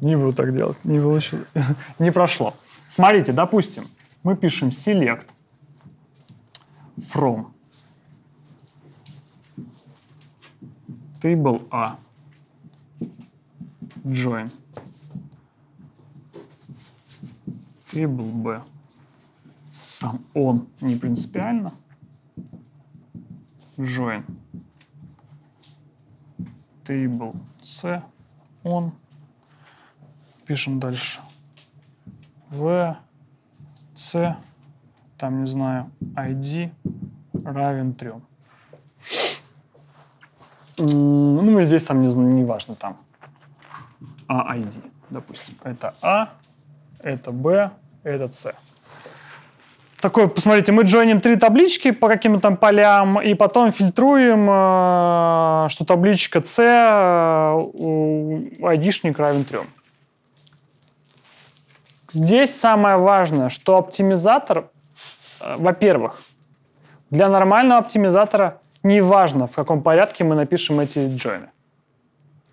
Не буду так делать, не получил. (laughs) Не прошло. Смотрите, допустим, мы пишем select from table A join table B. Там он не принципиально join table c on. Пишем дальше. в c, там, не знаю, id равен 3. Ну, и здесь там не, не важно, там а id, допустим. Это а, это b, это c такой, посмотрите, мы джойним три таблички по каким-то там полям, и потом фильтруем, э, что табличка C э, у id равен 3. Здесь самое важное, что оптимизатор, э, во-первых, для нормального оптимизатора не важно, в каком порядке мы напишем эти джойны.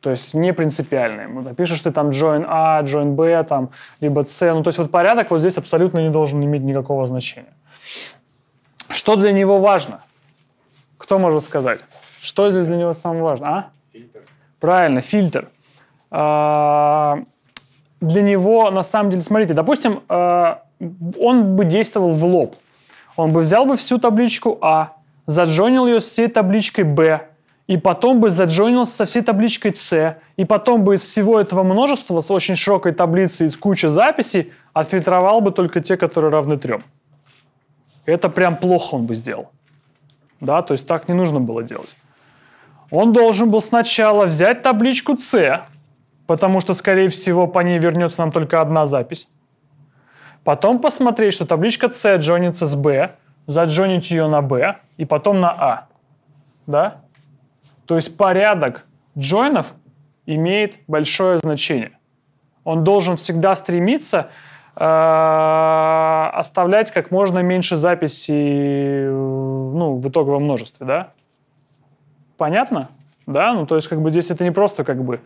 То есть не принципиальные. Напишешь ты там join A, join B, там, либо C. Ну, то есть вот порядок вот здесь абсолютно не должен иметь никакого значения. Что для него важно? Кто может сказать? Что здесь для него самое важное? А? Фильтр. Правильно, фильтр. А, для него, на самом деле, смотрите, допустим, а, он бы действовал в лоб. Он бы взял бы всю табличку А, заджонил ее с всей табличкой Б, и потом бы заджойнился со всей табличкой C, и потом бы из всего этого множества, с очень широкой таблицы из кучи записей, отфильтровал бы только те, которые равны трем. Это прям плохо он бы сделал. Да, то есть так не нужно было делать. Он должен был сначала взять табличку C, потому что, скорее всего, по ней вернется нам только одна запись. Потом посмотреть, что табличка C джонится с B, заджонить ее на B и потом на A. «А». Да? То есть порядок джойнов имеет большое значение. Он должен всегда стремиться э, оставлять как можно меньше записей ну, в итоговом множестве, да? Понятно? Да, ну то есть как бы здесь это не просто как бы,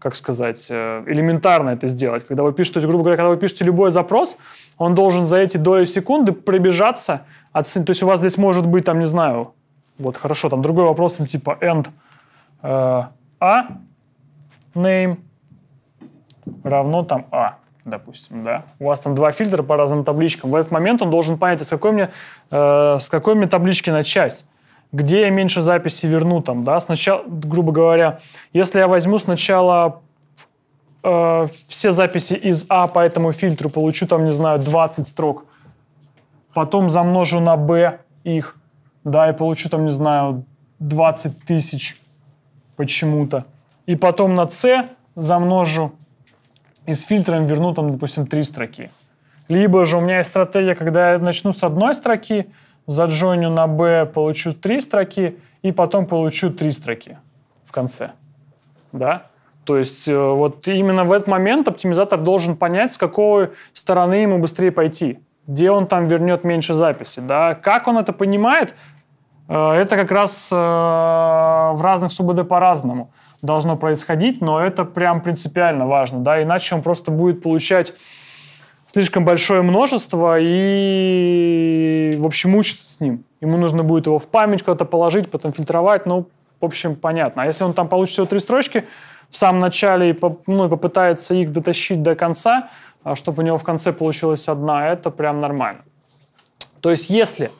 как сказать, э, элементарно это сделать. Когда вы пишете, то есть, грубо говоря, когда вы пишете любой запрос, он должен за эти доли секунды пробежаться, от, то есть у вас здесь может быть, там, не знаю, вот хорошо, там другой вопрос, там типа end – Э, а name равно там а, допустим, да. У вас там два фильтра по разным табличкам. В этот момент он должен понять, с какой мне, э, с какой мне таблички начать где я меньше записи верну там, да, сначала, грубо говоря, если я возьму сначала э, все записи из А по этому фильтру, получу там, не знаю, 20 строк, потом замножу на Б их, да, и получу там, не знаю, 20 тысяч почему-то. И потом на C замножу и с фильтром верну там, допустим, три строки. Либо же у меня есть стратегия, когда я начну с одной строки, заджойню на B, получу три строки, и потом получу три строки в конце. Да? То есть э, вот именно в этот момент оптимизатор должен понять, с какой стороны ему быстрее пойти, где он там вернет меньше записи. Да? Как он это понимает, Э, это как раз э, в разных СУБД по-разному должно происходить, но это прям принципиально важно, да, иначе он просто будет получать слишком большое множество и, в общем, мучиться с ним. Ему нужно будет его в память куда-то положить, потом фильтровать, ну, в общем, понятно. А если он там получит всего три строчки в самом начале и, ну, и попытается их дотащить до конца, а, чтобы у него в конце получилась одна, это прям нормально. То есть если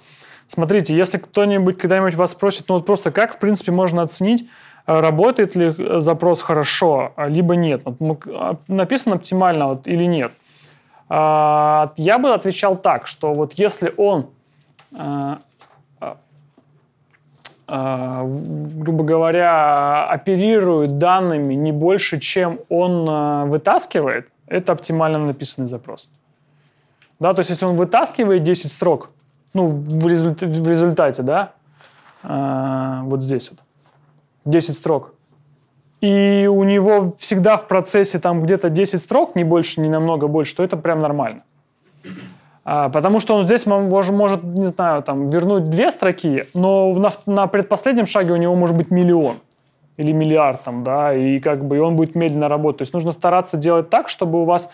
Смотрите, если кто-нибудь когда-нибудь вас спросит, ну вот просто как, в принципе, можно оценить, э, работает ли э, запрос хорошо, а, либо нет, а, написано оптимально вот, или нет. А, я бы отвечал так, что вот если он, э, грубо говоря, оперирует данными не больше, чем он вытаскивает, это оптимально написанный запрос. Да, то есть если он вытаскивает 10 строк, ну, в, результ, в результате, да, э, вот здесь вот, 10 строк. И у него всегда в процессе там где-то 10 строк, не больше, не намного больше, то это прям нормально. А, потому что он здесь может, может, не знаю, там, вернуть две строки, но на, на предпоследнем шаге у него может быть миллион или миллиард там, да, и как бы и он будет медленно работать. То есть нужно стараться делать так, чтобы у вас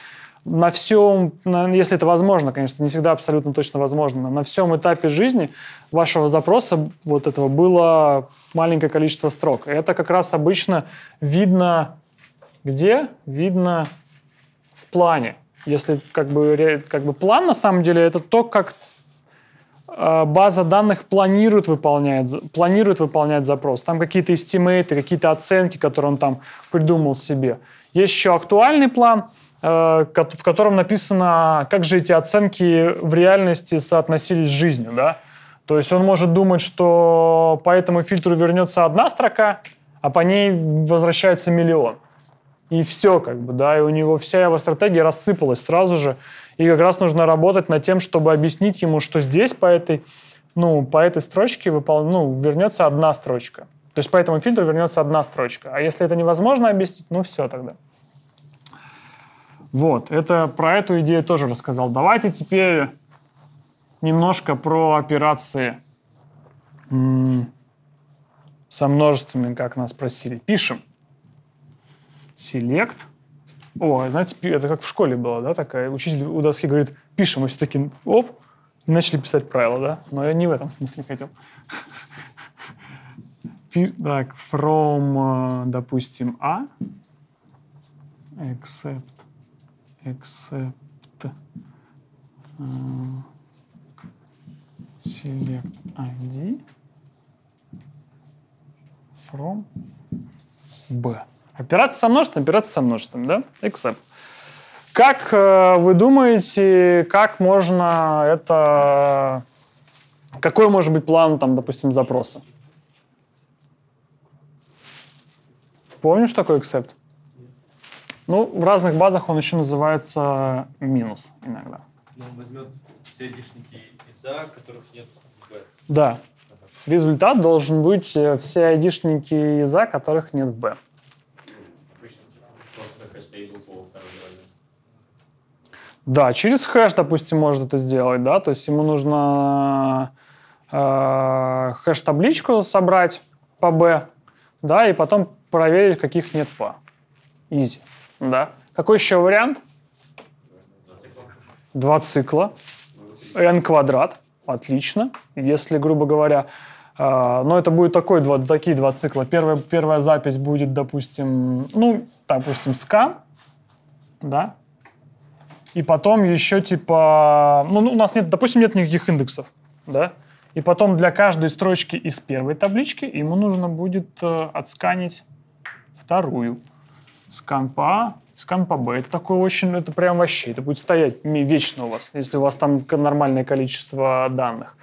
на всем, если это возможно, конечно, не всегда абсолютно точно возможно, на всем этапе жизни вашего запроса вот этого было маленькое количество строк. Это как раз обычно видно где? Видно в плане. Если как бы, как бы план на самом деле это то, как э, база данных планирует выполнять, планирует выполнять запрос. Там какие-то эстимейты, какие-то оценки, которые он там придумал себе. Есть еще актуальный план – Э, в котором написано, как же эти оценки в реальности соотносились с жизнью, да? То есть он может думать, что по этому фильтру вернется одна строка, а по ней возвращается миллион. И все, как бы, да, и у него вся его стратегия рассыпалась сразу же. И как раз нужно работать над тем, чтобы объяснить ему, что здесь по этой, ну, по этой строчке выпол... ну, вернется одна строчка. То есть по этому фильтру вернется одна строчка. А если это невозможно объяснить, ну все тогда. Вот, это про эту идею тоже рассказал. Давайте теперь немножко про операции со множествами, как нас просили. Пишем. Select. О, знаете, это как в школе было, да, такая. Учитель у доски говорит, пишем, мы все таки оп, и начали писать правила, да. Но я не в этом смысле хотел. Так, from, э, допустим, a, except except э, select id from b. операция со множеством, операция со множеством, да? Except. Как э, вы думаете, как можно это... Какой может быть план, там, допустим, запроса? Помнишь такой except? Ну, в разных базах он еще называется минус иногда. Ну, он возьмет все лишники из которых нет в B. Да. Ага. Результат должен быть э, все айдишники из-за, которых нет в B. Да, через хэш, допустим, может это сделать, да, то есть ему нужно э, хэш-табличку собрать по B, да, и потом проверить, каких нет по. А. Изи. Да. Какой еще вариант? Два цикла. n квадрат. Отлично. Если, грубо говоря, э, но это будет такой два, такие два цикла. Первая, первая запись будет, допустим, ну, допустим, с да, и потом еще типа, ну, ну, у нас нет, допустим, нет никаких индексов, да, и потом для каждой строчки из первой таблички ему нужно будет э, отсканить вторую с компа, с компа Б. Это такой очень, это прям вообще, это будет стоять вечно у вас, если у вас там нормальное количество данных.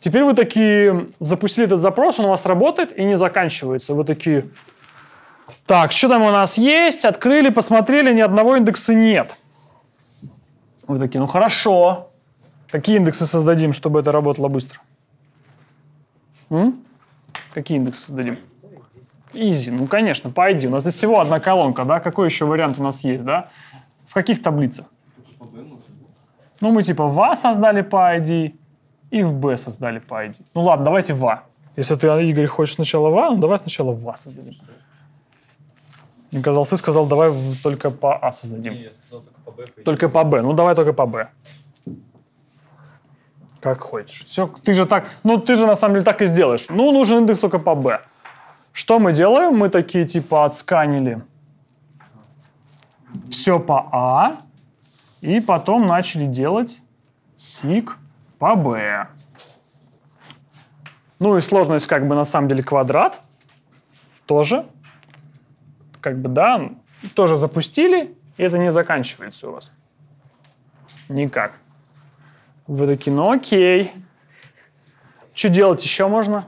Теперь вы такие запустили этот запрос, он у вас работает и не заканчивается. Вы такие, так, что там у нас есть? Открыли, посмотрели, ни одного индекса нет. Вы такие, ну хорошо. Какие индексы создадим, чтобы это работало быстро? М? Какие индексы создадим? Изи, ну конечно, пойди. У нас здесь всего одна колонка, да? Какой еще вариант у нас есть, да? В каких таблицах? Ну, мы типа в А создали по ID и в Б создали по ID. Ну ладно, давайте в А. Если ты, Игорь, хочешь сначала в А, ну давай сначала в А создадим. Мне казалось, ты сказал, давай в, только по А создадим. Не, я сказал только по Б. только по Б. Ну давай только по Б. Как хочешь. Все, ты же так, ну ты же на самом деле так и сделаешь. Ну, нужен индекс только по Б. Что мы делаем? Мы такие типа отсканили все по А, и потом начали делать сик по Б. Ну и сложность как бы на самом деле квадрат тоже. Как бы да, тоже запустили, и это не заканчивается у вас. Никак. Вы такие, ну окей. Что делать еще можно?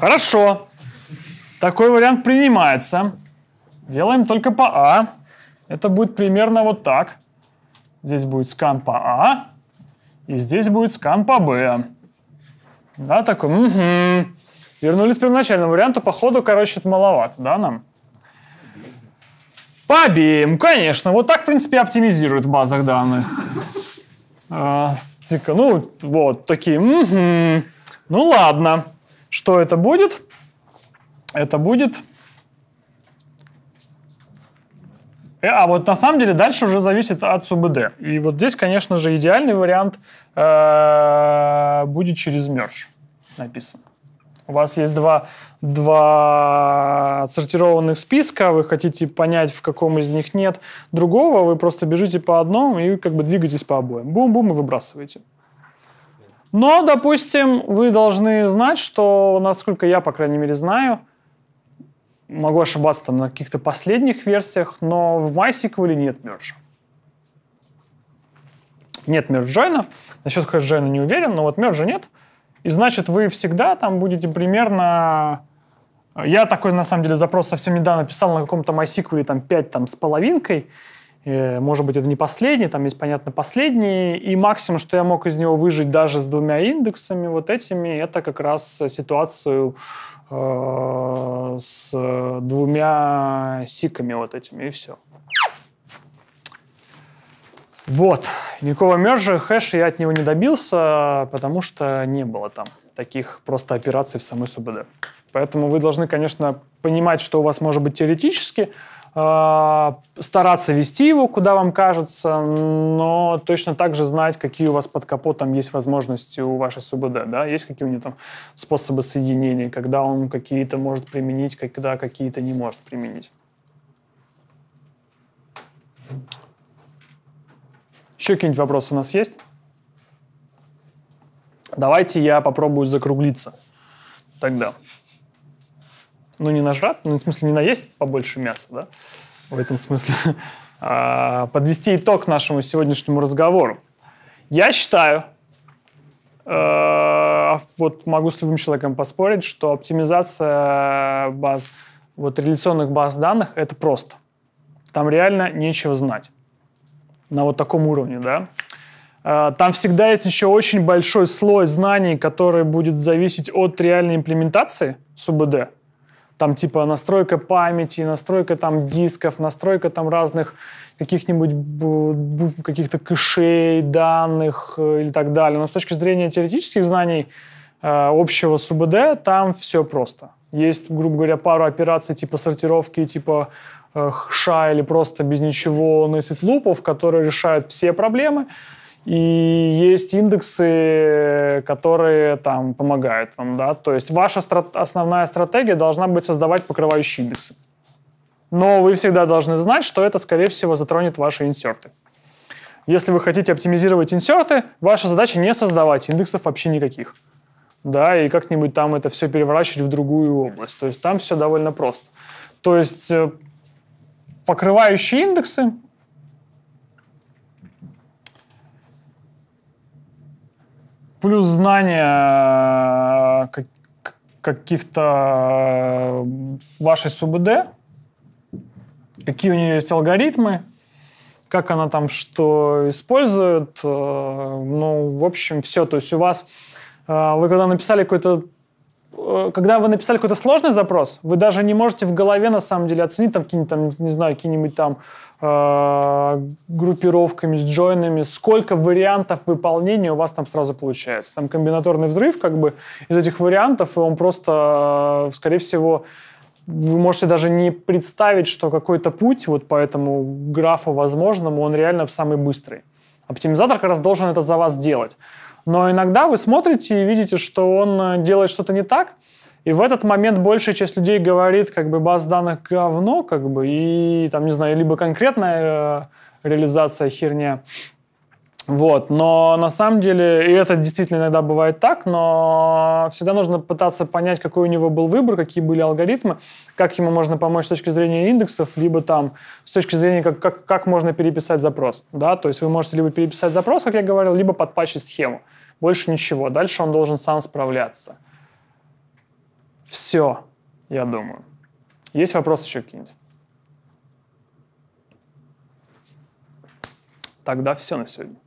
Хорошо. Такой вариант принимается. Делаем только по А. Это будет примерно вот так. Здесь будет скан по А, и здесь будет скан по Б. Да, такой, угу. Вернулись к первоначальному варианту, походу, короче, это маловато, да, нам? По обеим, ну, конечно. Вот так, в принципе, оптимизируют в базах данных. А, ну, вот, такие, угу. Ну, ладно. Что это будет? Это будет... Э, а вот на самом деле дальше уже зависит от СУБД. И вот здесь, конечно же, идеальный вариант э, будет через мерж написан. У вас есть два, два сортированных списка, вы хотите понять, в каком из них нет другого, вы просто бежите по одному и как бы двигаетесь по обоим. Бум-бум и выбрасываете. Но, допустим, вы должны знать, что, насколько я, по крайней мере, знаю, могу ошибаться там на каких-то последних версиях, но в MySQL нет мерджа. Нет мерджойна. Насчет хэшджойна не уверен, но вот мерджа нет. И значит, вы всегда там будете примерно... Э, я такой, на самом деле, запрос совсем недавно писал на каком-то MySQL там 5 там, с половинкой, Э, может быть, это не последний, там есть, понятно, последний. И максимум, что я мог из него выжить даже с двумя индексами вот этими, это как раз ситуацию э, с двумя сиками вот этими, и все. Вот. Никакого мержа, хэш я от него не добился, потому что не было там таких просто операций в самой СУБД. Поэтому вы должны, конечно, понимать, что у вас может быть теоретически – Э, стараться вести его, куда вам кажется, но точно так же знать, какие у вас под капотом есть возможности у вашей СУБД, да, есть какие у него там способы соединения, когда он какие-то может применить, когда какие-то не может применить. Еще какие-нибудь вопросы у нас есть? Давайте я попробую закруглиться тогда ну, не нажрать, ну, в смысле, не наесть побольше мяса, да, в этом смысле, (laughs) а, подвести итог нашему сегодняшнему разговору. Я считаю, э, вот могу с любым человеком поспорить, что оптимизация баз, вот реляционных баз данных, это просто. Там реально нечего знать на вот таком уровне, да. Э, там всегда есть еще очень большой слой знаний, который будет зависеть от реальной имплементации СУБД. Там типа настройка памяти, настройка там дисков, настройка там разных каких-нибудь каких-то кэшей, данных э, и так далее. Но с точки зрения теоретических знаний э, общего СУБД там все просто. Есть, грубо говоря, пару операций типа сортировки, типа э, ша или просто без ничего насет лупов, которые решают все проблемы. И есть индексы, которые там помогают вам, да. То есть ваша страт- основная стратегия должна быть создавать покрывающие индексы. Но вы всегда должны знать, что это, скорее всего, затронет ваши инсерты. Если вы хотите оптимизировать инсерты, ваша задача не создавать индексов вообще никаких. Да, и как-нибудь там это все переворачивать в другую область. То есть там все довольно просто. То есть э, покрывающие индексы плюс знания э, каких-то э, вашей СУБД, какие у нее есть алгоритмы, как она там что использует. Э, ну, в общем, все. То есть у вас, вы когда написали какой-то Э, когда вы написали какой-то сложный запрос, вы даже не можете в голове, на самом деле, оценить там какие-нибудь, там, не знаю, какие-нибудь там э, группировками, с джойнами, сколько вариантов выполнения у вас там сразу получается. Там комбинаторный взрыв, как бы, из этих вариантов, и он просто, э, скорее всего, вы можете даже не представить, что какой-то путь вот по этому графу возможному, он реально самый быстрый. Оптимизатор как раз должен это за вас делать. Но иногда вы смотрите и видите, что он э, делает что-то не так, и в этот момент большая часть людей говорит, как бы, баз данных говно, как бы, и там, не знаю, либо конкретная э, реализация херня, вот, но на самом деле, и это действительно иногда бывает так, но всегда нужно пытаться понять, какой у него был выбор, какие были алгоритмы, как ему можно помочь с точки зрения индексов, либо там с точки зрения, как, как, как можно переписать запрос. Да? То есть вы можете либо переписать запрос, как я говорил, либо подпачить схему. Больше ничего. Дальше он должен сам справляться. Все, я думаю. Есть вопросы еще какие-нибудь? Тогда все на сегодня.